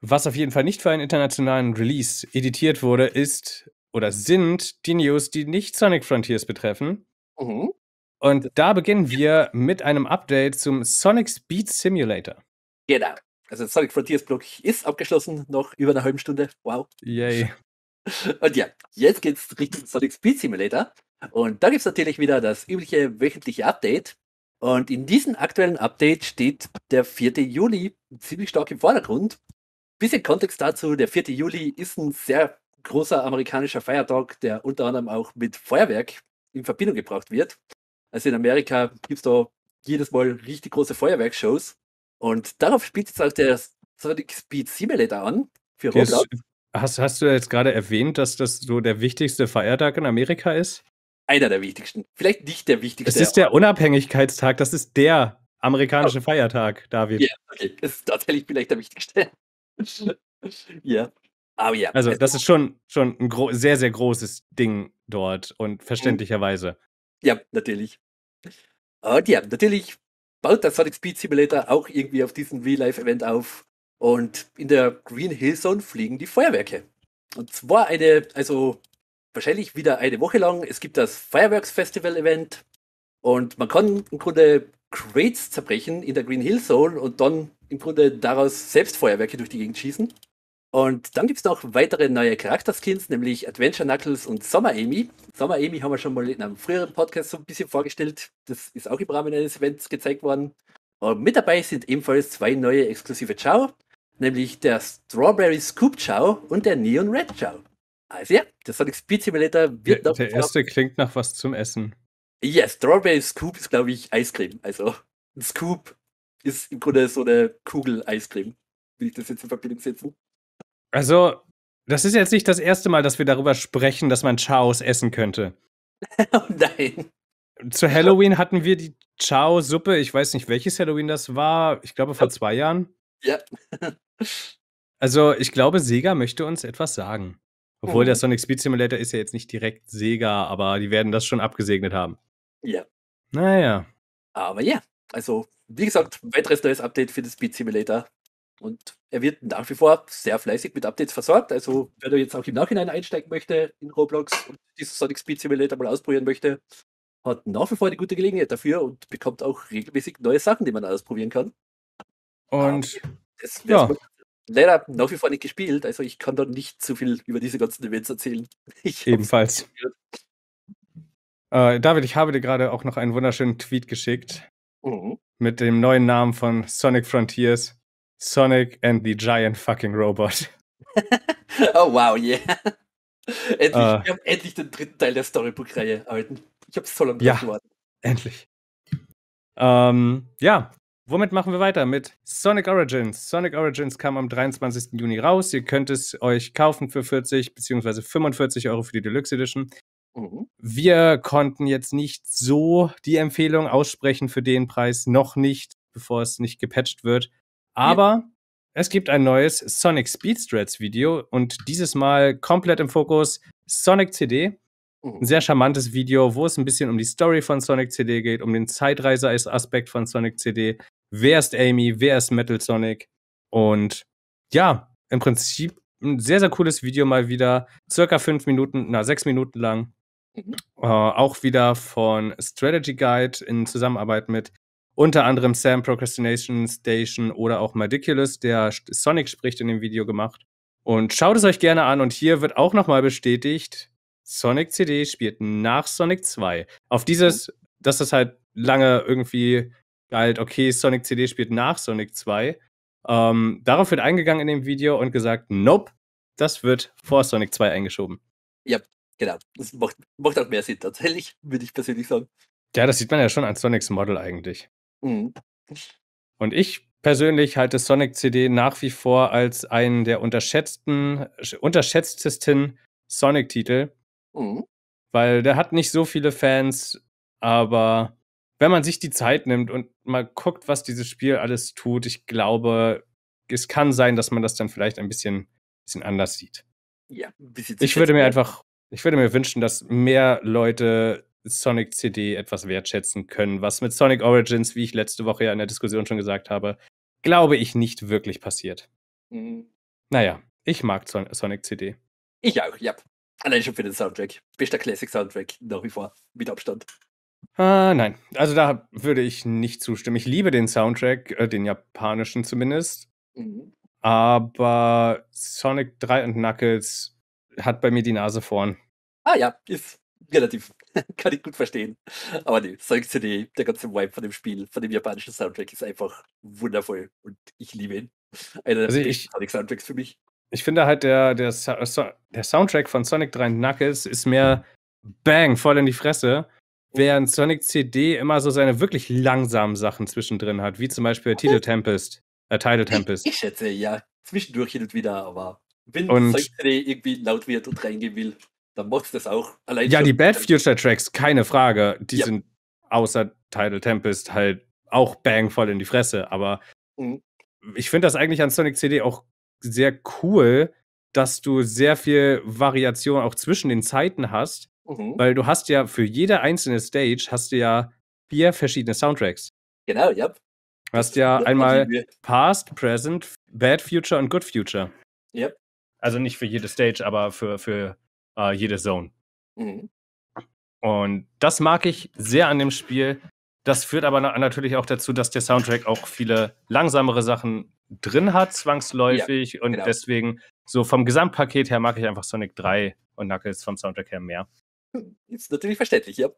Was auf jeden Fall nicht für einen internationalen Release editiert wurde, ist oder sind die News, die nicht Sonic Frontiers betreffen. Mhm. Und da beginnen wir mit einem Update zum Sonic Speed Simulator. Genau. Also Sonic Frontiers Block ist abgeschlossen, noch über einer halben Stunde. Wow. Yay. [LAUGHS] Und ja, jetzt geht's Richtung Sonic Speed Simulator. Und da gibt es natürlich wieder das übliche wöchentliche Update. Und in diesem aktuellen Update steht der 4. Juli ziemlich stark im Vordergrund. Bisschen Kontext dazu, der 4. Juli ist ein sehr großer amerikanischer Feiertag, der unter anderem auch mit Feuerwerk in Verbindung gebracht wird. Also in Amerika gibt es da jedes Mal richtig große Feuerwerksshows. Und darauf spielt jetzt auch der Sonic Speed Simulator an für Roblox. Hast, hast, du jetzt gerade erwähnt, dass das so der wichtigste Feiertag in Amerika ist? einer der wichtigsten. Vielleicht nicht der wichtigste. Es ist der Unabhängigkeitstag, das ist der amerikanische oh. Feiertag, David. Ja, okay. Das ist tatsächlich vielleicht der wichtigste. [LAUGHS] ja. Aber ja. Also, das ist schon, schon ein sehr, sehr großes Ding dort und verständlicherweise. Ja, natürlich. Und ja, natürlich baut das Sonic Speed Simulator auch irgendwie auf diesem Real-Life-Event auf. Und in der Green Hill Zone fliegen die Feuerwerke. Und zwar eine, also wahrscheinlich wieder eine Woche lang. Es gibt das Fireworks Festival Event und man kann im Grunde Crates zerbrechen in der Green Hill Zone und dann im Grunde daraus selbst Feuerwerke durch die Gegend schießen. Und dann gibt es noch weitere neue Charakterskins, nämlich Adventure Knuckles und Summer Amy. Summer Amy haben wir schon mal in einem früheren Podcast so ein bisschen vorgestellt. Das ist auch im Rahmen eines Events gezeigt worden. Und mit dabei sind ebenfalls zwei neue exklusive Chow, nämlich der Strawberry Scoop Chow und der Neon Red Chow. Also ja, der Sonic Speed Simulator wird der, noch. Der erste klingt nach was zum Essen. Yes, Strawberry Scoop ist, glaube ich, Eiscreme. Also ein Scoop ist im Grunde so eine Kugel Eiscreme, will ich das jetzt in Verbindung setzen. Also, das ist jetzt nicht das erste Mal, dass wir darüber sprechen, dass man Chaos essen könnte. [LAUGHS] oh nein. Zu Halloween hatten wir die Chao-Suppe. Ich weiß nicht, welches Halloween das war. Ich glaube, vor zwei Jahren. Ja. also, ich glaube, Sega möchte uns etwas sagen. Obwohl der Sonic Speed Simulator ist ja jetzt nicht direkt Sega, aber die werden das schon abgesegnet haben. Ja. Naja. Aber ja, also wie gesagt, weiteres neues Update für den Speed Simulator. Und er wird nach wie vor sehr fleißig mit Updates versorgt. Also wer da jetzt auch im Nachhinein einsteigen möchte in Roblox und diesen Sonic Speed Simulator mal ausprobieren möchte, hat nach wie vor eine gute Gelegenheit dafür und bekommt auch regelmäßig neue Sachen, die man ausprobieren kann. Und ah, das ja leider nach wie vor nicht gespielt, also ich kann da nicht zu viel über diese ganzen Events erzählen. [LAUGHS] Ich Ebenfalls. Äh, David, ich habe dir gerade auch noch einen wunderschönen Tweet geschickt mhm. mit dem neuen Namen von Sonic Frontiers, Sonic and the Giant Fucking Robot. [LAUGHS] oh wow, yeah. [LAUGHS] Endlich, äh, wir haben endlich den dritten Teil der Storybook-Reihe erhalten. Ich habe so lange ja, gewartet. Endlich. Ähm, ja, Womit machen wir weiter? Mit Sonic Origins. Sonic Origins kam am 23. Juni raus. Ihr könnt es euch kaufen für 40 bzw. 45 Euro für die Deluxe Edition. Mhm. Wir konnten jetzt nicht so die Empfehlung aussprechen für den Preis, noch nicht, bevor es nicht gepatcht wird. Aber ja. es gibt ein neues Sonic Speedstrats Video und dieses Mal komplett im Fokus Sonic CD. Mhm. Ein sehr charmantes Video, wo es ein bisschen um die Story von Sonic CD geht, um den Zeitreise-Aspekt von Sonic CD, Wer ist Amy? Wer ist Metal Sonic? Und ja, im Prinzip ein sehr, sehr cooles Video mal wieder. Circa fünf Minuten, na, sechs Minuten lang. Mhm. Äh, auch wieder von Strategy Guide in Zusammenarbeit mit unter anderem Sam Procrastination Station oder auch Madiculous, der Sonic spricht in dem Video gemacht. Und schaut es euch gerne an. Und hier wird auch nochmal bestätigt, Sonic CD spielt nach Sonic 2. Auf dieses, mhm. dass das halt lange irgendwie halt, okay, Sonic CD spielt nach Sonic 2. Ähm, darauf wird eingegangen in dem Video und gesagt, nope, das wird vor Sonic 2 eingeschoben. Ja, genau. Das macht, macht auch mehr Sinn tatsächlich, würde ich persönlich sagen. Ja, das sieht man ja schon an Sonics Model eigentlich. Mhm. Und ich persönlich halte Sonic CD nach wie vor als einen der unterschätzten, unterschätztesten Sonic-Titel. Mhm. Weil der hat nicht so viele Fans, aber wenn man sich die Zeit nimmt und mal guckt, was dieses Spiel alles tut, ich glaube, es kann sein, dass man das dann vielleicht ein bisschen, bisschen anders sieht. Ja, ich würde mir einfach, ich würde mir wünschen, dass mehr Leute Sonic CD etwas wertschätzen können, was mit Sonic Origins, wie ich letzte Woche ja in der Diskussion schon gesagt habe, glaube ich nicht wirklich passiert. Mhm. Naja, ich mag Son Sonic CD. Ich auch, ja. Allein schon für den Soundtrack. Bester Classic Soundtrack nach wie vor, mit Abstand. Ah, nein. Also da würde ich nicht zustimmen. Ich liebe den Soundtrack, äh, den japanischen zumindest. Mhm. Aber Sonic 3 und Knuckles hat bei mir die Nase vorn. Ah ja, ist relativ. [LAUGHS] Kann ich gut verstehen. Aber nee, Sonic CD, der ganze Vibe von dem Spiel, von dem japanischen Soundtrack ist einfach wundervoll und ich liebe ihn. Einer also der Sonic-Soundtracks für mich. Ich finde halt, der, der, der Soundtrack von Sonic 3 und Knuckles ist mehr Bang, voll in die Fresse während Sonic CD immer so seine wirklich langsamen Sachen zwischendrin hat, wie zum Beispiel Tidal Tempest. Äh, Tidal Tempest. Ich, schätze, ja, zwischendurch hin und wieder, aber wenn und Sonic CD irgendwie laut wird und reingehen will, dann macht es das auch. Allein ja, die Bad Future Tracks, keine Frage, die ja. sind außer Tidal Tempest halt auch bang voll in die Fresse, aber mhm. ich finde das eigentlich an Sonic CD auch sehr cool, dass du sehr viel Variation auch zwischen den Zeiten hast Mhm. Weil du hast ja für jede einzelne Stage hast du ja vier verschiedene Soundtracks. Genau, ja. Yep. Du hast ja einmal Past, Present, Bad Future und Good Future. Yep. Also nicht für jede Stage, aber für, für uh, jede Zone. Mhm. Und das mag ich sehr an dem Spiel. Das führt aber natürlich auch dazu, dass der Soundtrack auch viele langsamere Sachen drin hat, zwangsläufig. Ja, und genau. deswegen, so vom Gesamtpaket her, mag ich einfach Sonic 3 und Knuckles vom Soundtrack her mehr. [LAUGHS] Ist natürlich verständlich, ja.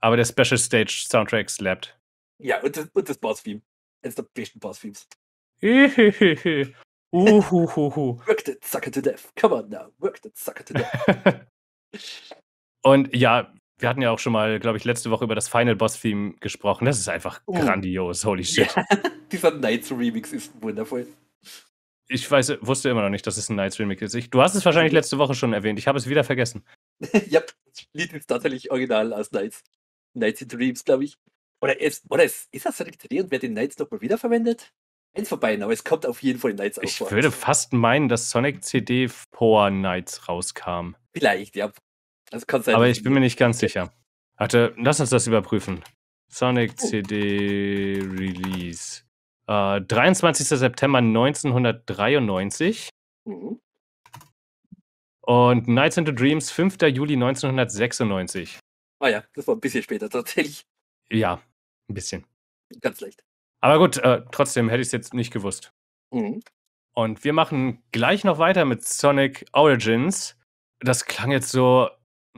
Aber der Special Stage Soundtrack slappt. Ja, und das, und das Boss-Theme. Eines der besten Boss-Themes. Uhuhuhu. [LAUGHS] work that sucker to death. Come on now. Work that sucker to death. [LAUGHS] und ja, wir hatten ja auch schon mal, glaube ich, letzte Woche über das Final Boss-Theme gesprochen. Das ist einfach uh. grandios. Holy shit. dieser Nights Remix ist wundervoll. Ich weiß, wusste immer noch nicht, dass es ein Nights Remix ist. Ich, du hast es wahrscheinlich mhm. letzte Woche schon erwähnt. Ich habe es wieder vergessen ja, [LAUGHS] das Lied ist tatsächlich original aus Nights, Nights in Dreams, glaube ich. Oder, es, oder es, ist das rekreiert und wird den Nights nochmal wiederverwendet? Eins vorbei, aber es kommt auf jeden Fall in Nights ich auf. Ich würde fast meinen, dass Sonic CD vor Nights rauskam. Vielleicht, ja. Das also kann sein. Aber ich bin mir nicht ganz sicher. Warte, lass uns das überprüfen. Sonic oh. CD Release. Äh, 23. September 1993. Mhm. Und Nights into Dreams, 5. Juli 1996. Ah ja, das war ein bisschen später tatsächlich. Ja, ein bisschen. Ganz leicht. Aber gut, äh, trotzdem hätte ich es jetzt nicht gewusst. Mhm. Und wir machen gleich noch weiter mit Sonic Origins. Das klang jetzt so,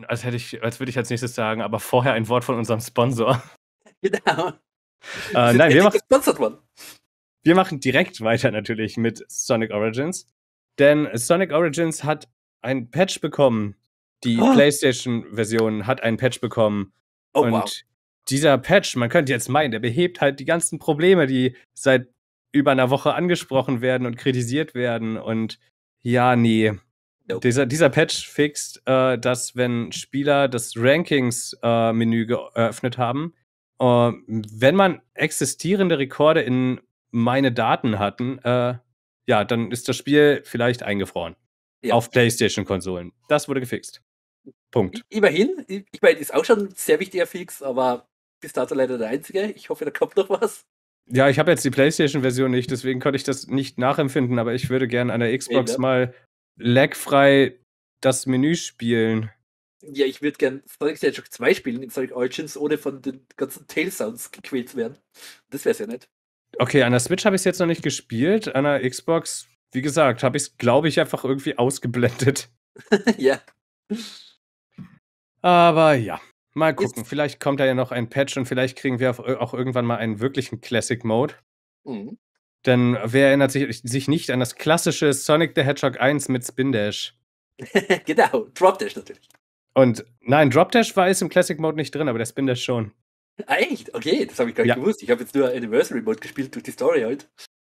als hätte ich, als würde ich als nächstes sagen, aber vorher ein Wort von unserem Sponsor. [LAUGHS] Genau. Äh, nein, wir machen, wir machen direkt weiter natürlich mit Sonic Origins. Denn Sonic Origins hat ein Patch bekommen. Die oh. PlayStation-Version hat einen Patch bekommen. Oh, und wow. dieser Patch, man könnte jetzt meinen, der behebt halt die ganzen Probleme, die seit über einer Woche angesprochen werden und kritisiert werden. Und ja, nee. Nope. Dieser, dieser Patch fixt, äh, dass wenn Spieler das Rankings-Menü äh, geöffnet haben, äh, wenn man existierende Rekorde in meine Daten hatten, äh, ja, dann ist das Spiel vielleicht eingefroren. Ja. Auf PlayStation-Konsolen. Das wurde gefixt. Punkt. Immerhin, ich meine, ist auch schon ein sehr wichtiger Fix, aber bis dato leider der einzige. Ich hoffe, da kommt noch was. Ja, ich habe jetzt die PlayStation-Version nicht, deswegen konnte ich das nicht nachempfinden, aber ich würde gerne an der Xbox ja. Ne? mal lagfrei das Menü spielen. Ja, ich würde gerne Sonic the Hedgehog 2 spielen in Sonic Origins, ohne von den ganzen Tail-Sounds gequält zu werden. Das wäre sehr nett. Okay, an der Switch habe ich es jetzt noch nicht gespielt, an der Xbox wie gesagt, habe ich es, glaube ich, einfach irgendwie ausgeblendet. [LAUGHS] ja. Aber ja, mal gucken. Ist vielleicht kommt da ja noch ein Patch und vielleicht kriegen wir äh, auch irgendwann mal einen wirklichen Classic Mode. Mhm. Denn wer erinnert sich, sich nicht an das klassische Sonic the Hedgehog 1 mit Spin Dash? [LAUGHS] genau, Drop Dash natürlich. Und nein, Drop Dash war es im Classic Mode nicht drin, aber der Spin Dash schon. Ah, echt? Okay, das habe ich gar nicht ja. gewusst. Ich habe jetzt nur Anniversary Mode gespielt durch die Story heute.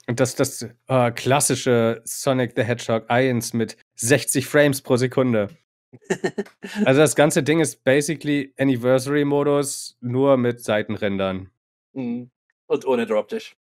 Und das, das äh, klassische Sonic the Hedgehog 1 mit 60 Frames pro Sekunde. [LAUGHS] also das ganze Ding ist basically Anniversary-Modus, nur mit Seitenrändern. Mhm. Und ohne Droptisch.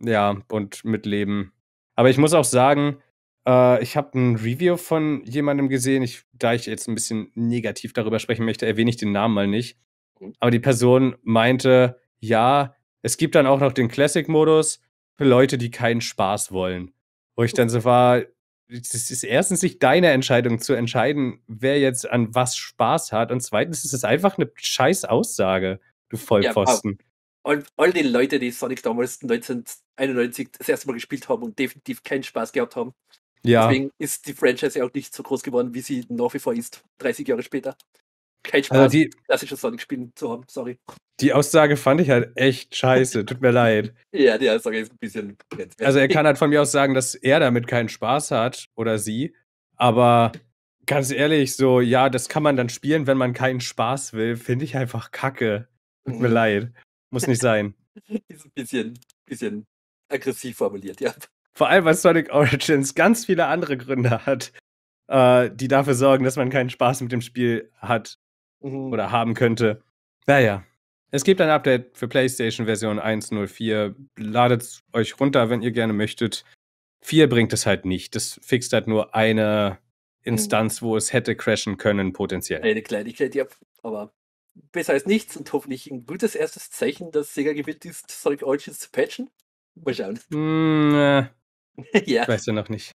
Ja, und mit Leben. Aber ich muss auch sagen, äh, ich habe ein Review von jemandem gesehen. Ich, da ich jetzt ein bisschen negativ darüber sprechen möchte, erwähne ich den Namen mal nicht. Mhm. Aber die Person meinte, ja, es gibt dann auch noch den Classic-Modus, für Leute, die keinen Spaß wollen. Wo ich dann so war, es ist erstens nicht deine Entscheidung zu entscheiden, wer jetzt an was Spaß hat. Und zweitens ist es einfach eine scheiß Aussage, du Vollpfosten. Ja, all, all die Leute, die Sonic damals 1991 das erste Mal gespielt haben und definitiv keinen Spaß gehabt haben. Ja. Deswegen ist die Franchise auch nicht so groß geworden, wie sie nach wie vor ist, 30 Jahre später. Kein also Spaß, also die, klassisches Sonic-Spielen zu haben, sorry. Die Aussage fand ich halt echt scheiße, [LAUGHS] tut mir leid. Ja, die Aussage ist ein bisschen. Also, er kann halt von mir aus sagen, dass er damit keinen Spaß hat oder sie, aber ganz ehrlich, so, ja, das kann man dann spielen, wenn man keinen Spaß will, finde ich einfach kacke. Tut mir mhm. leid. Muss nicht sein. [LAUGHS] Ist ein bisschen, bisschen aggressiv formuliert, ja. Vor allem, weil Sonic Origins ganz viele andere Gründe hat, äh, die dafür sorgen, dass man keinen Spaß mit dem Spiel hat mhm. oder haben könnte. Naja. Es gibt ein Update für PlayStation Version 1.04. Ladet es euch runter, wenn ihr gerne möchtet. 4 bringt es halt nicht. Das fixt halt nur eine Instanz, wo es hätte crashen können, potenziell. Eine Kleinigkeit, ja. Aber besser als nichts und hoffentlich ein gutes erstes Zeichen, dass Sega gewillt ist, solche Origins zu patchen. Mal schauen. Mm, [LAUGHS] äh, ja. Ich weiß ja noch nicht.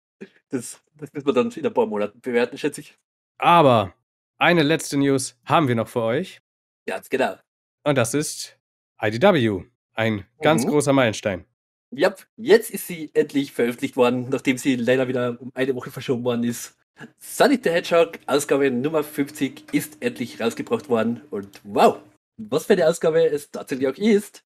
Das, das müssen wir dann in ein paar Monaten bewerten, schätze ich. Aber eine letzte News haben wir noch für euch. Ganz genau. Und das ist IDW. Ein mhm. ganz großer Meilenstein. Ja, yep. jetzt ist sie endlich veröffentlicht worden, nachdem sie leider wieder um eine Woche verschoben worden ist. Sonic the Hedgehog, Ausgabe Nummer 50, ist endlich rausgebracht worden. Und wow, was für eine Ausgabe es tatsächlich auch ist.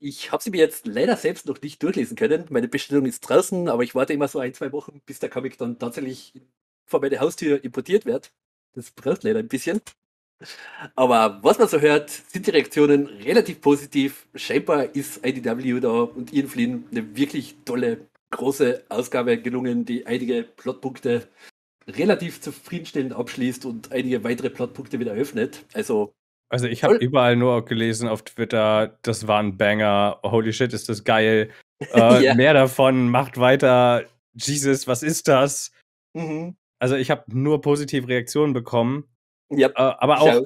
Ich habe sie mir jetzt leider selbst noch nicht durchlesen können. Meine Bestellung ist draußen, aber ich warte immer so ein, zwei Wochen, bis der Comic dann tatsächlich vor meine Haustür importiert wird. Das braucht leider ein bisschen. Aber was man so hört, sind die Reaktionen relativ positiv. Scheinbar ist IDW da und Ian Flynn eine wirklich tolle, große Ausgabe gelungen, die einige Plotpunkte relativ zufriedenstellend abschließt und einige weitere Plotpunkte wieder öffnet. Also. Also ich habe überall nur auch gelesen auf Twitter, das war ein Banger, holy shit, ist das geil. [LAUGHS] Äh, ja. Mehr davon, macht weiter, Jesus, was ist das? Mhm. Also ich habe nur positive Reaktionen bekommen. Yep. Äh, aber auch ja.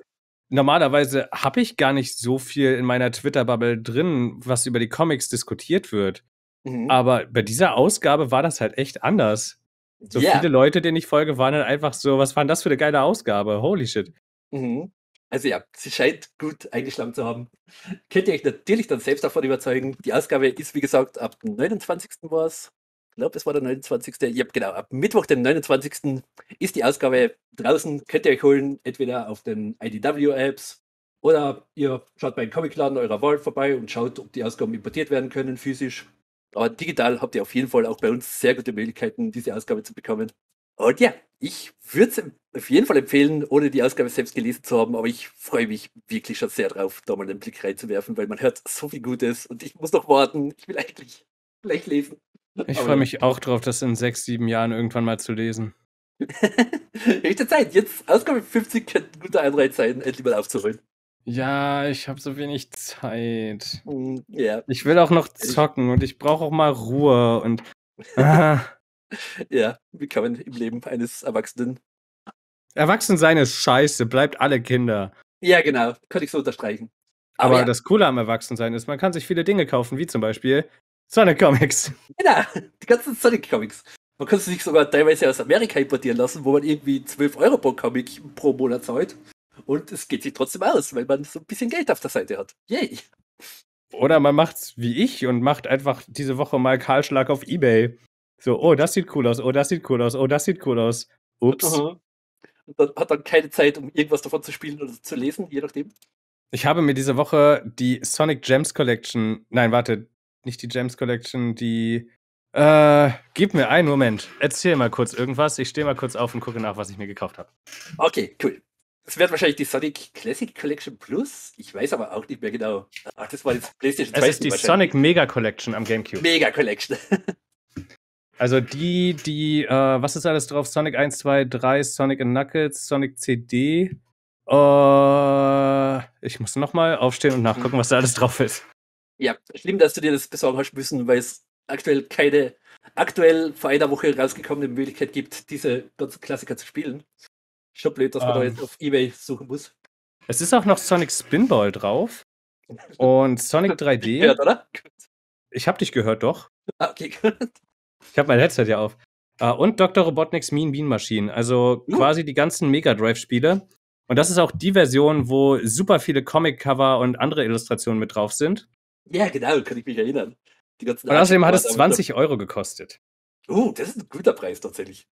normalerweise habe ich gar nicht so viel in meiner Twitter-Bubble drin, was über die Comics diskutiert wird. Mhm. Aber bei dieser Ausgabe war das halt echt anders. So yeah. viele Leute, denen ich folge, waren halt einfach so, was war denn das für eine geile Ausgabe? Holy shit. Mhm. Also ja, sie scheint gut eingeschlagen zu haben. Könnt ihr euch natürlich dann selbst davon überzeugen. Die Ausgabe ist, wie gesagt, ab dem 29. war es glaube, es war der 29. Ja, genau, ab Mittwoch, dem 29. ist die Ausgabe draußen. Könnt ihr euch holen, entweder auf den IDW-Apps oder ihr schaut beim Comicladen eurer Wahl vorbei und schaut, ob die Ausgaben importiert werden können physisch. Aber digital habt ihr auf jeden Fall auch bei uns sehr gute Möglichkeiten, diese Ausgabe zu bekommen. Und ja, ich würde es auf jeden Fall empfehlen, ohne die Ausgabe selbst gelesen zu haben, aber ich freue mich wirklich schon sehr drauf, da mal einen Blick reinzuwerfen, weil man hört so viel Gutes und ich muss noch warten. Ich will eigentlich gleich lesen. Ich freue mich auch drauf, das in sechs, sieben Jahren irgendwann mal zu lesen. Echte [LAUGHS] Zeit, jetzt Ausgabe 50 könnte gute guter endlich mal aufzuholen. Ja, ich habe so wenig Zeit. Mm, hm, yeah. Ich will auch noch zocken und ich brauche auch mal Ruhe und. [LAUGHS] Ah. ja, wie kann man im Leben eines Erwachsenen. Erwachsensein ist scheiße, bleibt alle Kinder. Ja, genau, könnte ich so unterstreichen. Aber, Aber ja. das Coole am Erwachsensein ist, man kann sich viele Dinge kaufen, wie zum Beispiel Sonic Comics. Genau, die ganzen Sonic Comics. Man kann sich sogar teilweise aus Amerika importieren lassen, wo man irgendwie 12 Euro pro Comic pro Monat zahlt. Und es geht sich trotzdem aus, weil man so ein bisschen Geld auf der Seite hat. Yay! Oder man macht's wie ich und macht einfach diese Woche mal Kahlschlag auf Ebay. So, oh, das sieht cool aus, oh, das sieht cool aus, oh, das sieht cool aus. Ups. Und dann hat dann keine Zeit, um irgendwas davon zu spielen oder zu lesen, je nachdem. Ich habe mir diese Woche die Sonic Gems Collection, nein, warte, nicht die Gems Collection, die. Äh, gib mir einen Moment. Erzähl mal kurz irgendwas. Ich stehe mal kurz auf und gucke nach, was ich mir gekauft habe. Okay, cool. Es wird wahrscheinlich die Sonic Classic Collection Plus. Ich weiß aber auch nicht mehr genau. Ach, das war jetzt PlayStation 2. Es ist die Sonic Mega Collection am GameCube. Mega Collection. [LAUGHS] also die, die, äh, was ist alles drauf? Sonic 1, 2, 3, Sonic Knuckles, Sonic CD. Äh, ich muss nochmal aufstehen und nachgucken, was da alles drauf ist. Ja, schlimm, dass du dir das besorgen hast müssen, weil es aktuell keine, aktuell vor einer Woche rausgekommene Möglichkeit gibt, diese ganzen Klassiker zu spielen. Schon blöd, dass man um, da ähm. jetzt auf Ebay suchen muss. Es ist auch noch Sonic Spinball drauf. Und Sonic 3D. [LAUGHS] Ich Gehört, oder? Ich hab dich gehört, doch. Ah, okay, [LAUGHS] gut. Ich habe mein Headset ja auf. Ah, und Dr. Robotniks Mean Bean Machine. Also hm. quasi die ganzen Mega Drive-Spiele. Und das ist auch die Version, wo super viele Comic-Cover und andere Illustrationen mit drauf sind. Ja, genau, kann ich mich erinnern. Und außerdem hat es 20 Euro gekostet. Oh, das ist ein guter Preis tatsächlich.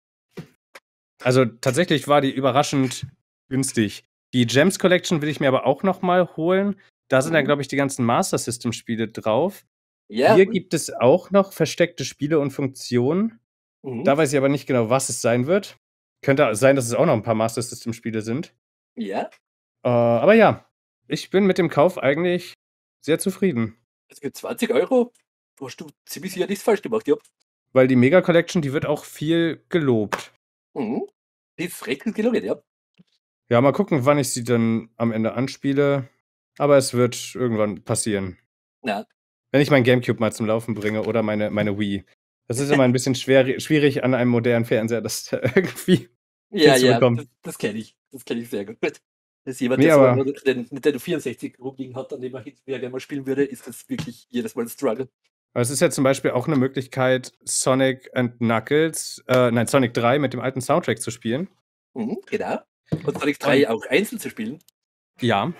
Also tatsächlich war die überraschend günstig. Die Gems Collection will ich mir aber auch nochmal holen. Da sind dann, mhm. glaube ich, die ganzen Master System Spiele drauf. Ja. Hier gibt es auch noch versteckte Spiele und Funktionen. Mhm. Da weiß ich aber nicht genau, was es sein wird. Könnte sein, dass es auch noch ein paar Master System Spiele sind. Ja. Äh, aber ja, ich bin mit dem Kauf eigentlich sehr zufrieden. Also für 20 Euro hast du ziemlich sicher nichts falsch gemacht, ja. Weil die Mega Collection, die wird auch viel gelobt. Mhm. Die ist recht gelobt, ja. Ja, mal gucken, wann ich sie dann am Ende anspiele. Aber es wird irgendwann passieren. Ja. Wenn ich mein Gamecube mal zum Laufen bringe oder meine, meine Wii. Das ist immer ein bisschen schwer, schwierig an einem modernen Fernseher, dass [LAUGHS] da irgendwie ja, ja, das, das kenne ich. Das kenne ich sehr gut. Dass jemand, nee, der so den Nintendo 64 rumliegen hat, an dem er hinterher gerne mal spielen würde, ist das wirklich jedes Mal ein Struggle. Aber es ist ja zum Beispiel auch eine Möglichkeit, Sonic and Knuckles, äh, nein, Sonic 3 mit dem alten Soundtrack zu spielen. Mhm, genau. Und Sonic 3 auch einzeln zu spielen. Ja.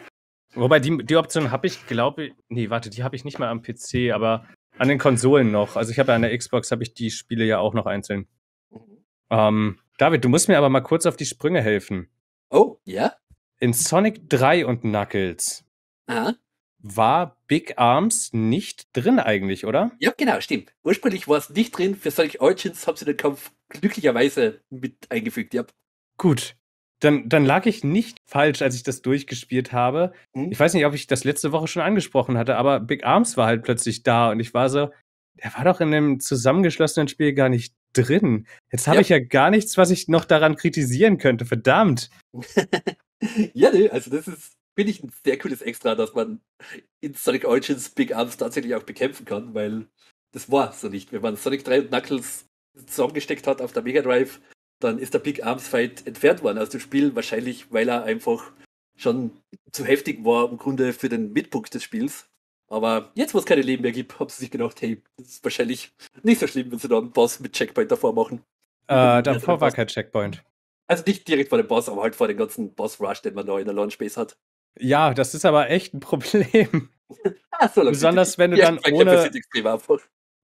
Wobei die, die Option habe ich, glaube ich, nee, warte, die habe ich nicht mal am PC, aber an den Konsolen noch. Also ich habe ja an der Xbox, habe ich die Spiele ja auch noch einzeln. Mhm. Ähm, David, du musst mir aber mal kurz auf die Sprünge helfen. Oh, ja? In Sonic 3 und Knuckles Aha. war Big Arms nicht drin eigentlich, oder? Ja, genau, stimmt. Ursprünglich war es nicht drin. Für Sonic Origins haben sie den Kampf glücklicherweise mit eingefügt, ja. Gut. Dann, dann lag ich nicht falsch, als ich das durchgespielt habe. Mhm. Ich weiß nicht, ob ich das letzte Woche schon angesprochen hatte, aber Big Arms war halt plötzlich da und ich war so, der war doch in dem zusammengeschlossenen Spiel gar nicht drin. Jetzt habe ja. ich ja gar nichts, was ich noch daran kritisieren könnte. Verdammt. [LAUGHS] Ja, ne, also das ist, finde ich, ein sehr cooles Extra, dass man in Sonic Origins Big Arms tatsächlich auch bekämpfen kann, weil das war so nicht. Wenn man Sonic 3 und Knuckles zusammengesteckt hat auf der Mega Drive, dann ist der Big Arms Fight entfernt worden aus dem Spiel, wahrscheinlich weil er einfach schon zu heftig war im Grunde für den Mitpunkt des Spiels. Aber jetzt, wo es keine Leben mehr gibt, haben sie sich gedacht, hey, das ist wahrscheinlich nicht so schlimm, wenn sie da einen Boss mit Checkpoint davor machen. Äh, davor war kein Checkpoint. Also nicht direkt vor dem Boss, aber halt vor dem ganzen Boss-Rush, den man da in der Launch Base hat. Ja, das ist aber echt ein Problem. [LAUGHS] ah, so besonders wenn du ja, dann ohne.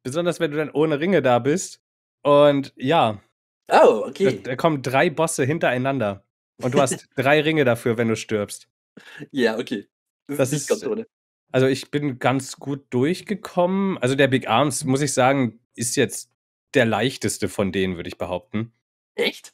Besonders wenn du dann ohne Ringe da bist. Und ja. Oh, okay. Da, da kommen drei Bosse hintereinander. Und du hast [LAUGHS] drei Ringe dafür, wenn du stirbst. Ja, okay. Das, das ist, ganz ohne. Also ich bin ganz gut durchgekommen. Also der Big Arms, muss ich sagen, ist jetzt der leichteste von denen, würde ich behaupten. Echt?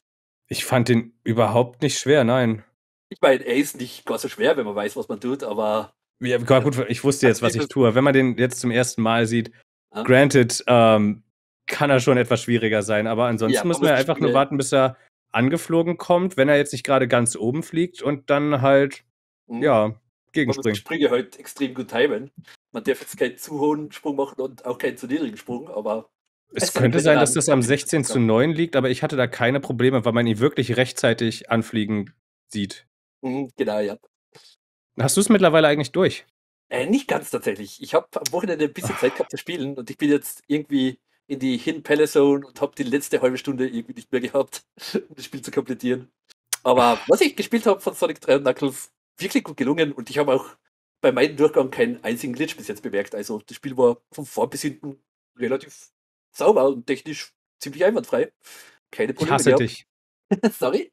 Ich fand den überhaupt nicht schwer, nein. Ich meine, er ist nicht gar so schwer, wenn man weiß, was man tut, aber. Ja, gut, ich wusste jetzt, was also ich tue. Wenn man den jetzt zum ersten Mal sieht, ah. granted, ähm, kann er schon etwas schwieriger sein, aber ansonsten ja, muss man ja einfach spielen. nur warten, bis er angeflogen kommt, wenn er jetzt nicht gerade ganz oben fliegt und dann halt, mhm. ja, gegenspringt. Ich springe halt extrem gut timen. Man darf jetzt keinen zu hohen Sprung machen und auch keinen zu niedrigen Sprung, aber es, es könnte sein, dass das am 16 zu 9 liegt, aber ich hatte da keine Probleme, weil man ihn wirklich rechtzeitig anfliegen sieht. Mhm, genau, ja. Hast du es mittlerweile eigentlich durch? Äh, nicht ganz tatsächlich. Ich habe am Wochenende ein bisschen Ach. Zeit gehabt zu spielen und ich bin jetzt irgendwie in die Hin Palace Zone und habe die letzte halbe Stunde irgendwie nicht mehr gehabt, [LAUGHS] um das Spiel zu komplettieren. Aber was ich gespielt habe von Sonic 3 und Knuckles, wirklich gut gelungen und ich habe auch bei meinem Durchgang keinen einzigen Glitch bis jetzt bemerkt. Also das Spiel war von vorn bis hinten relativ sauber und technisch ziemlich einwandfrei. Keine Probleme. Ich hasse gehabt. dich. [LAUGHS] Sorry.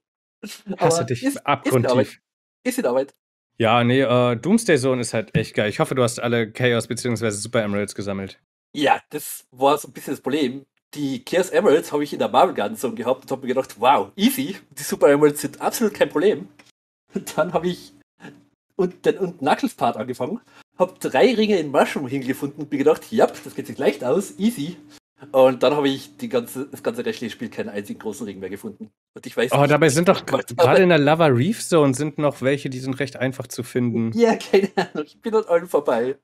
Hasse dich ist, abgrundtief. Ist in Arbeit. Ist in Arbeit. Ja, nee, äh, Doomsday Zone ist halt echt geil. Ich hoffe, du hast alle Chaos bzw. Super Emeralds gesammelt. Ja, das war so ein bisschen das Problem. Die Chaos Emeralds habe ich in der Marvel Garden Zone gehabt und habe mir gedacht, wow, easy. Die Super Emeralds sind absolut kein Problem. Und dann habe ich und, den, und Knuckles Part angefangen, habe drei Ringe in Mushroom hingefunden und mir gedacht, ja, das geht sich leicht aus, easy. Und dann habe ich ganze, das ganze restliche Spiel keinen einzigen großen Regen mehr gefunden. Und ich weiß oh, nicht, dabei sind doch gerade in der Lava Reef Zone sind noch welche, die sind recht einfach zu finden. [LAUGHS] Ja, keine Ahnung. Ich bin an allen vorbei.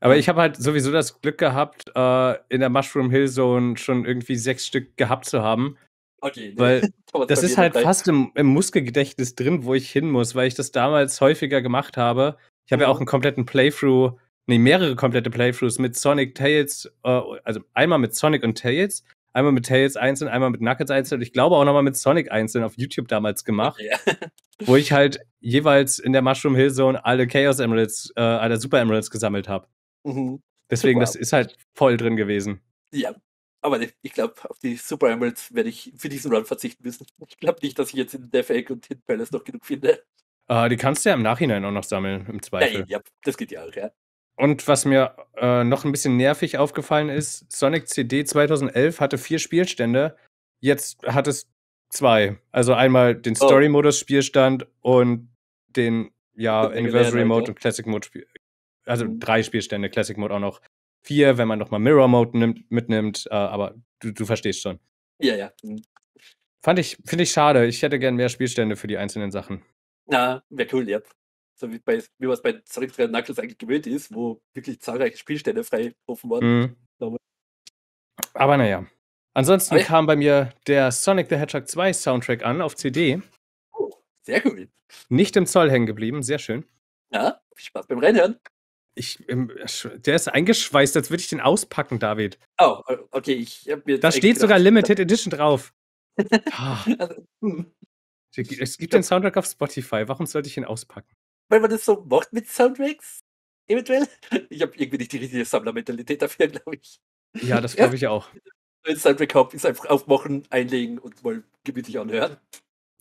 Aber ich habe halt sowieso das Glück gehabt, äh, in der Mushroom Hill Zone schon irgendwie sechs Stück gehabt zu haben. Okay, ne? Weil [LAUGHS] das ist halt fast im, im, Muskelgedächtnis drin, wo ich hin muss, weil ich das damals häufiger gemacht habe. Ich habe mhm. ja auch einen kompletten Playthrough nee, mehrere komplette Playthroughs mit Sonic Tails, äh, also einmal mit Sonic und Tails, einmal mit Tails einzeln, einmal mit Knuckles einzeln und ich glaube auch nochmal mit Sonic einzeln auf YouTube damals gemacht, [LAUGHS] ja. wo ich halt jeweils in der Mushroom Hill Zone alle Chaos Emeralds, äh, alle Super Emeralds gesammelt habe. Mhm. Deswegen, wow. das ist halt voll drin gewesen. Ja, aber ich glaube, auf die Super Emeralds werde ich für diesen Run verzichten müssen. Ich glaube nicht, dass ich jetzt in Death Egg und Hidden Palace noch genug finde. Uh, die kannst du ja im Nachhinein auch noch sammeln, im Zweifel. Ja, ja das geht ja auch, ja. Und was mir äh, noch ein bisschen nervig aufgefallen ist, Sonic CD 2011 hatte vier Spielstände, jetzt hat es zwei. Also einmal den oh. Story-Modus-Spielstand und den ja, Anniversary Mode ne? und Classic Mode. Spiel also mhm. drei Spielstände, Classic Mode auch noch vier, wenn man nochmal Mirror Mode nimmt, mitnimmt. Äh, aber du, du verstehst schon. Ja, ja. Mhm. Fand ich, finde ich schade. Ich hätte gern mehr Spielstände für die einzelnen Sachen. Na, wäre cool, ja so wie, bei, wie man es bei Sonic 3 Knuckles eigentlich gewöhnt ist, wo wirklich zahlreiche Spielstände frei offen waren. Mhm. Aber naja. Ansonsten Aber kam bei mir der Sonic the Hedgehog 2 Soundtrack an auf CD. Oh, sehr cool. Nicht im Zoll hängen geblieben, sehr schön. Ja, viel Spaß beim Reinhören. Ich, ähm, der ist eingeschweißt, als würde ich den auspacken, David. Oh, okay, ich mir. Da steht gedacht, sogar Limited Edition drauf. oh. [LAUGHS] Es gibt den Soundtrack auf Spotify. Warum sollte ich ihn auspacken? weil man das so macht mit Soundtracks, eventuell. [LAUGHS] Ich habe irgendwie nicht die richtige Sammlermentalität dafür, [LAUGHS] glaube ich. Ja, das glaube ich ja. auch. Ein Soundtrack habe, ist einfach aufmachen, einlegen und mal gemütlich anhören.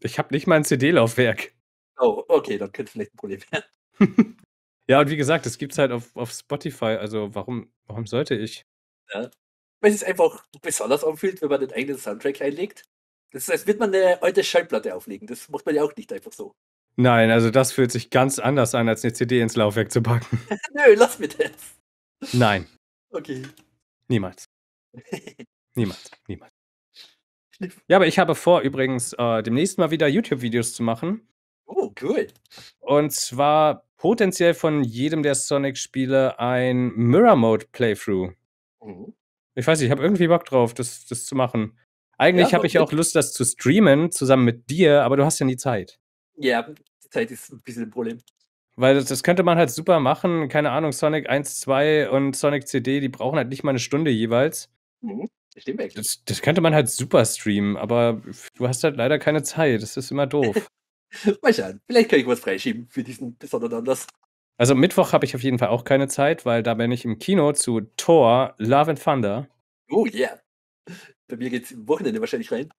Ich habe nicht mal ein CD-Laufwerk. Oh, okay, dann könnte es vielleicht ein Problem werden. [LAUGHS] ja, und wie gesagt, das es halt auf, auf Spotify, also warum, warum sollte ich? Ja. Weil es einfach besonders anfühlt, wenn man den eigenen Soundtrack einlegt. Das heißt, als wird man eine alte Schallplatte auflegen. Das macht man ja auch nicht einfach so. Nein, also das fühlt sich ganz anders an, als eine CD ins Laufwerk zu packen. [LAUGHS] [LAUGHS] Nö, lass mir das. Nein. Okay. Niemals. [LAUGHS] Niemals. Niemals. Ja, aber ich habe vor, übrigens äh, demnächst mal wieder YouTube-Videos zu machen. Oh, cool. Und zwar potenziell von jedem der Sonic-Spiele ein Mirror Mode-Playthrough. Mhm. Ich weiß nicht, ich habe irgendwie Bock drauf, das, das zu machen. Eigentlich ja, habe ich auch Lust, das zu streamen, zusammen mit dir, aber du hast ja nie Zeit. Ja, Zeit ist ein bisschen ein Problem. Weil das, das, könnte man halt super machen. Keine Ahnung, Sonic 1, 2 und Sonic CD, die brauchen halt nicht mal eine Stunde jeweils. Mhm, stimmt echt. Das, das könnte man halt super streamen, aber du hast halt leider keine Zeit. Das ist immer doof. [LAUGHS] mal schauen. Vielleicht kann ich was freischieben für diesen besonderen Anlass. Also Mittwoch habe ich auf jeden Fall auch keine Zeit, weil da bin ich im Kino zu Thor, Love and Thunder. Oh yeah. Bei mir geht's im Wochenende wahrscheinlich rein.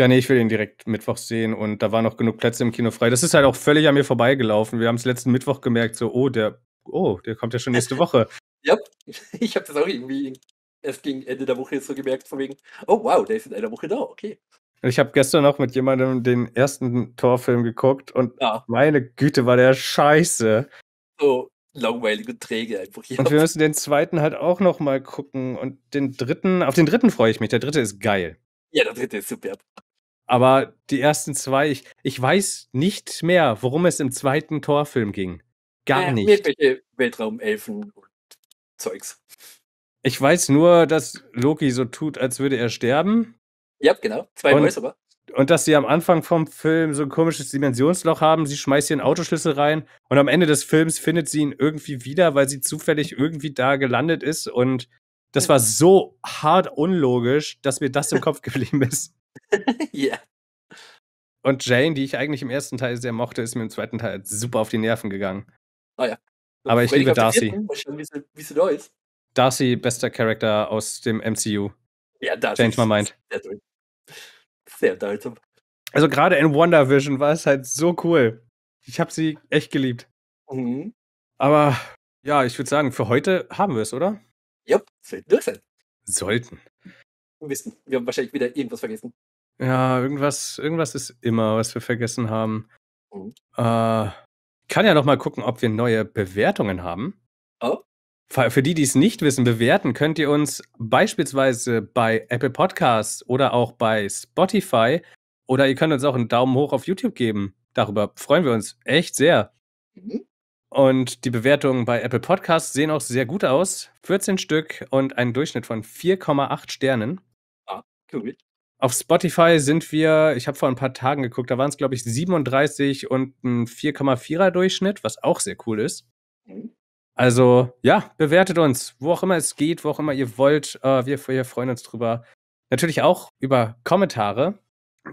Ja, nee, ich will ihn direkt Mittwoch sehen und da waren noch genug Plätze im Kino frei. Das ist halt auch völlig an mir vorbeigelaufen. Wir haben es letzten Mittwoch gemerkt, so, oh, der, oh, der kommt ja schon nächste Woche. ja, [LAUGHS] [LAUGHS] ich habe das auch irgendwie erst gegen Ende der Woche jetzt so gemerkt, von wegen, oh wow, der ist in einer Woche da, okay. Ich habe gestern noch mit jemandem den ersten Torfilm geguckt und ja. meine Güte, war der scheiße. So langweilig und träge einfach. Hier. Und wir [LAUGHS] müssen den zweiten halt auch noch mal gucken und den dritten, auf den dritten freue ich mich. Der dritte ist geil. Ja, der dritte ist superb. Aber die ersten zwei, ich, ich weiß nicht mehr, worum es im zweiten Torfilm ging. Gar äh, nicht. Irgendwelche Weltraumelfen und Zeugs. Ich weiß nur, dass Loki so tut, als würde er sterben. Ja, genau. Zwei und, aber. Und dass sie am Anfang vom Film so ein komisches Dimensionsloch haben. Sie schmeißt ihren Autoschlüssel rein und am Ende des Films findet sie ihn irgendwie wieder, weil sie zufällig irgendwie da gelandet ist. Und das hm. war so hart unlogisch, dass mir das im Kopf [LAUGHS] geblieben ist. [LAUGHS] Ja. Und Jane, die ich eigentlich im ersten Teil sehr mochte, ist mir im zweiten Teil super auf die Nerven gegangen. Ah ja. Und Aber ich liebe Darcy. Wie sie da ist. Darcy, bester Charakter aus dem MCU. Ja, Darcy. Change my mind. Sehr doll. Sehr doll. Also gerade in WandaVision war es halt so cool. Ich habe sie echt geliebt. Mhm. Aber ja, ich würde sagen, für heute haben wir es, oder? Yep, sollten. wir Sollten wissen. Wir haben wahrscheinlich wieder irgendwas vergessen. Ja, irgendwas, irgendwas ist immer, was wir vergessen haben. Mhm. Äh, kann ja noch mal gucken, ob wir neue Bewertungen haben. Oh. Für die, die es nicht wissen, bewerten könnt ihr uns beispielsweise bei Apple Podcasts oder auch bei Spotify oder ihr könnt uns auch einen Daumen hoch auf YouTube geben. Darüber freuen wir uns echt sehr. Mhm. Und die Bewertungen bei Apple Podcasts sehen auch sehr gut aus. 14 Stück und einen Durchschnitt von 4,8 Sternen. Cool. Auf Spotify sind wir, ich habe vor ein paar Tagen geguckt, da waren es, glaube ich, 37 und ein 4,4er Durchschnitt, was auch sehr cool ist. Mhm. Also ja, bewertet uns, wo auch immer es geht, wo auch immer ihr wollt. Äh, wir, wir freuen uns drüber. Natürlich auch über Kommentare,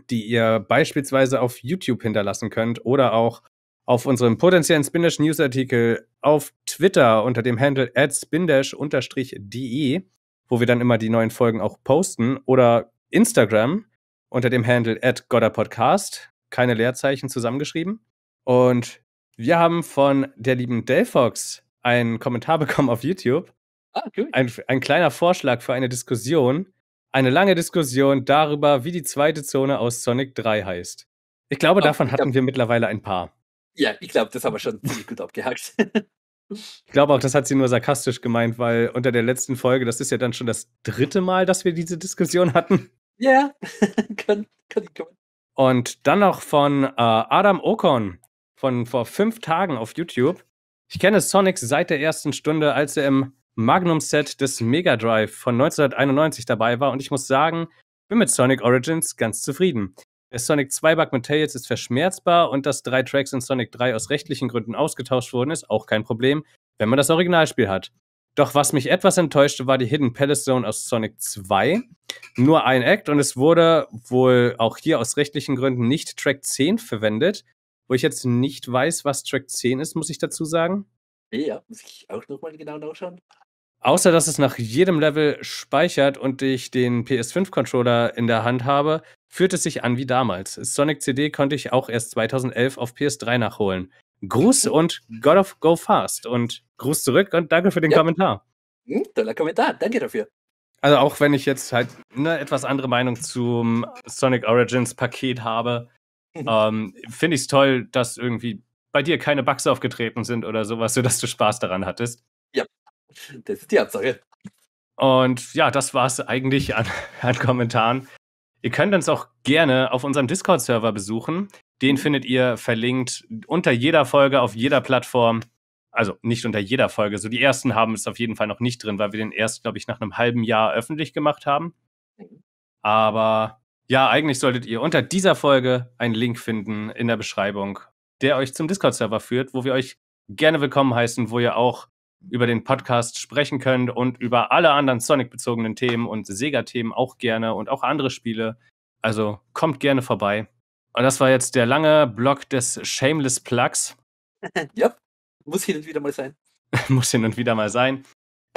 die ihr beispielsweise auf YouTube hinterlassen könnt oder auch auf unserem potenziellen Spindash Newsartikel auf Twitter unter dem Handle at spindash-de wo wir dann immer die neuen Folgen auch posten oder Instagram unter dem Handle at Godderpodcast, keine Leerzeichen zusammengeschrieben. Und wir haben von der lieben Delfox einen Kommentar [LAUGHS] bekommen auf YouTube. Ah, cool. Ein, ein kleiner Vorschlag für eine Diskussion. Eine lange Diskussion darüber, wie die zweite Zone aus Sonic 3 heißt. Ich glaube, ah, davon hatten wir mittlerweile ein paar. Ja, ich glaube, das haben wir schon ziemlich gut abgehakt. [LAUGHS] Ich glaube auch, das hat sie nur sarkastisch gemeint, weil unter der letzten Folge, das ist ja dann schon das dritte Mal, dass wir diese Diskussion hatten. Ja, [LAUGHS] kann, kann ich kommen. Und dann noch von äh, Adam Okon von vor fünf Tagen auf YouTube. Ich kenne Sonic seit der ersten Stunde, als er im Magnum-Set des Mega Drive von 1991 dabei war und ich muss sagen, bin mit Sonic Origins ganz zufrieden. Der Sonic 2 Bug mit Tails ist verschmerzbar und dass drei Tracks in Sonic 3 aus rechtlichen Gründen ausgetauscht wurden, ist auch kein Problem, wenn man das Originalspiel hat. Doch was mich etwas enttäuschte, war die Hidden Palace Zone aus Sonic 2. Nur ein Act und es wurde wohl auch hier aus rechtlichen Gründen nicht Track 10 verwendet. Wo ich jetzt nicht weiß, was Track 10 ist, muss ich dazu sagen. Ja, muss ich auch nochmal genau nachschauen. Außer dass es nach jedem Level speichert und ich den PS5-Controller in der Hand habe, fühlt es sich an wie damals. Sonic CD konnte ich auch erst 2011 auf PS3 nachholen. Gruß mhm. und God of Go Fast und Gruß zurück und danke für den ja. Kommentar. Hm, toller Kommentar, danke dafür. Also auch wenn ich jetzt halt eine etwas andere Meinung zum Sonic Origins Paket habe, mhm. ähm, finde ich es toll, dass irgendwie bei dir keine Bugs aufgetreten sind oder sowas, sodass du Spaß daran hattest. Ja, das ist die Hauptsache. Und ja, das war es eigentlich an, [LAUGHS] an Kommentaren. Ihr könnt uns auch gerne auf unserem Discord-Server besuchen. Den mhm. findet ihr verlinkt unter jeder Folge auf jeder Plattform. Also nicht unter jeder Folge. So die ersten haben es auf jeden Fall noch nicht drin, weil wir den erst, glaube ich, nach einem halben Jahr öffentlich gemacht haben. Aber ja, eigentlich solltet ihr unter dieser Folge einen Link finden in der Beschreibung, der euch zum Discord-Server führt, wo wir euch gerne willkommen heißen, wo ihr auch über den Podcast sprechen könnt und über alle anderen Sonic-bezogenen Themen und Sega-Themen auch gerne und auch andere Spiele. Also kommt gerne vorbei. Und das war jetzt der lange Block des Shameless Plugs. [LAUGHS] ja, muss hin und wieder mal sein. [LAUGHS] muss hin und wieder mal sein.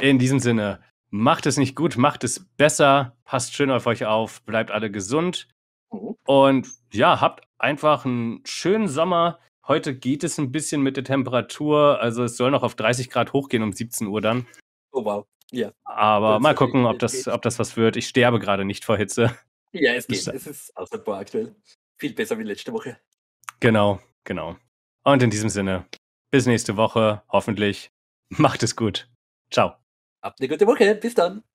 In diesem Sinne, macht es nicht gut, macht es besser, passt schön auf euch auf, bleibt alle gesund. Mhm. Und ja, habt einfach einen schönen Sommer. Heute geht es ein bisschen mit der Temperatur. Also es soll noch auf 30 Grad hochgehen um 17 Uhr dann. Oh wow. Ja. Aber das mal gucken, ob das, ob das was wird. Ich sterbe gerade nicht vor Hitze. Ja, es geht. Es ist außerbar aktuell. Viel besser wie letzte Woche. Genau, genau. Und in diesem Sinne, bis nächste Woche, hoffentlich. Macht es gut. Ciao. Habt eine gute Woche. Bis dann.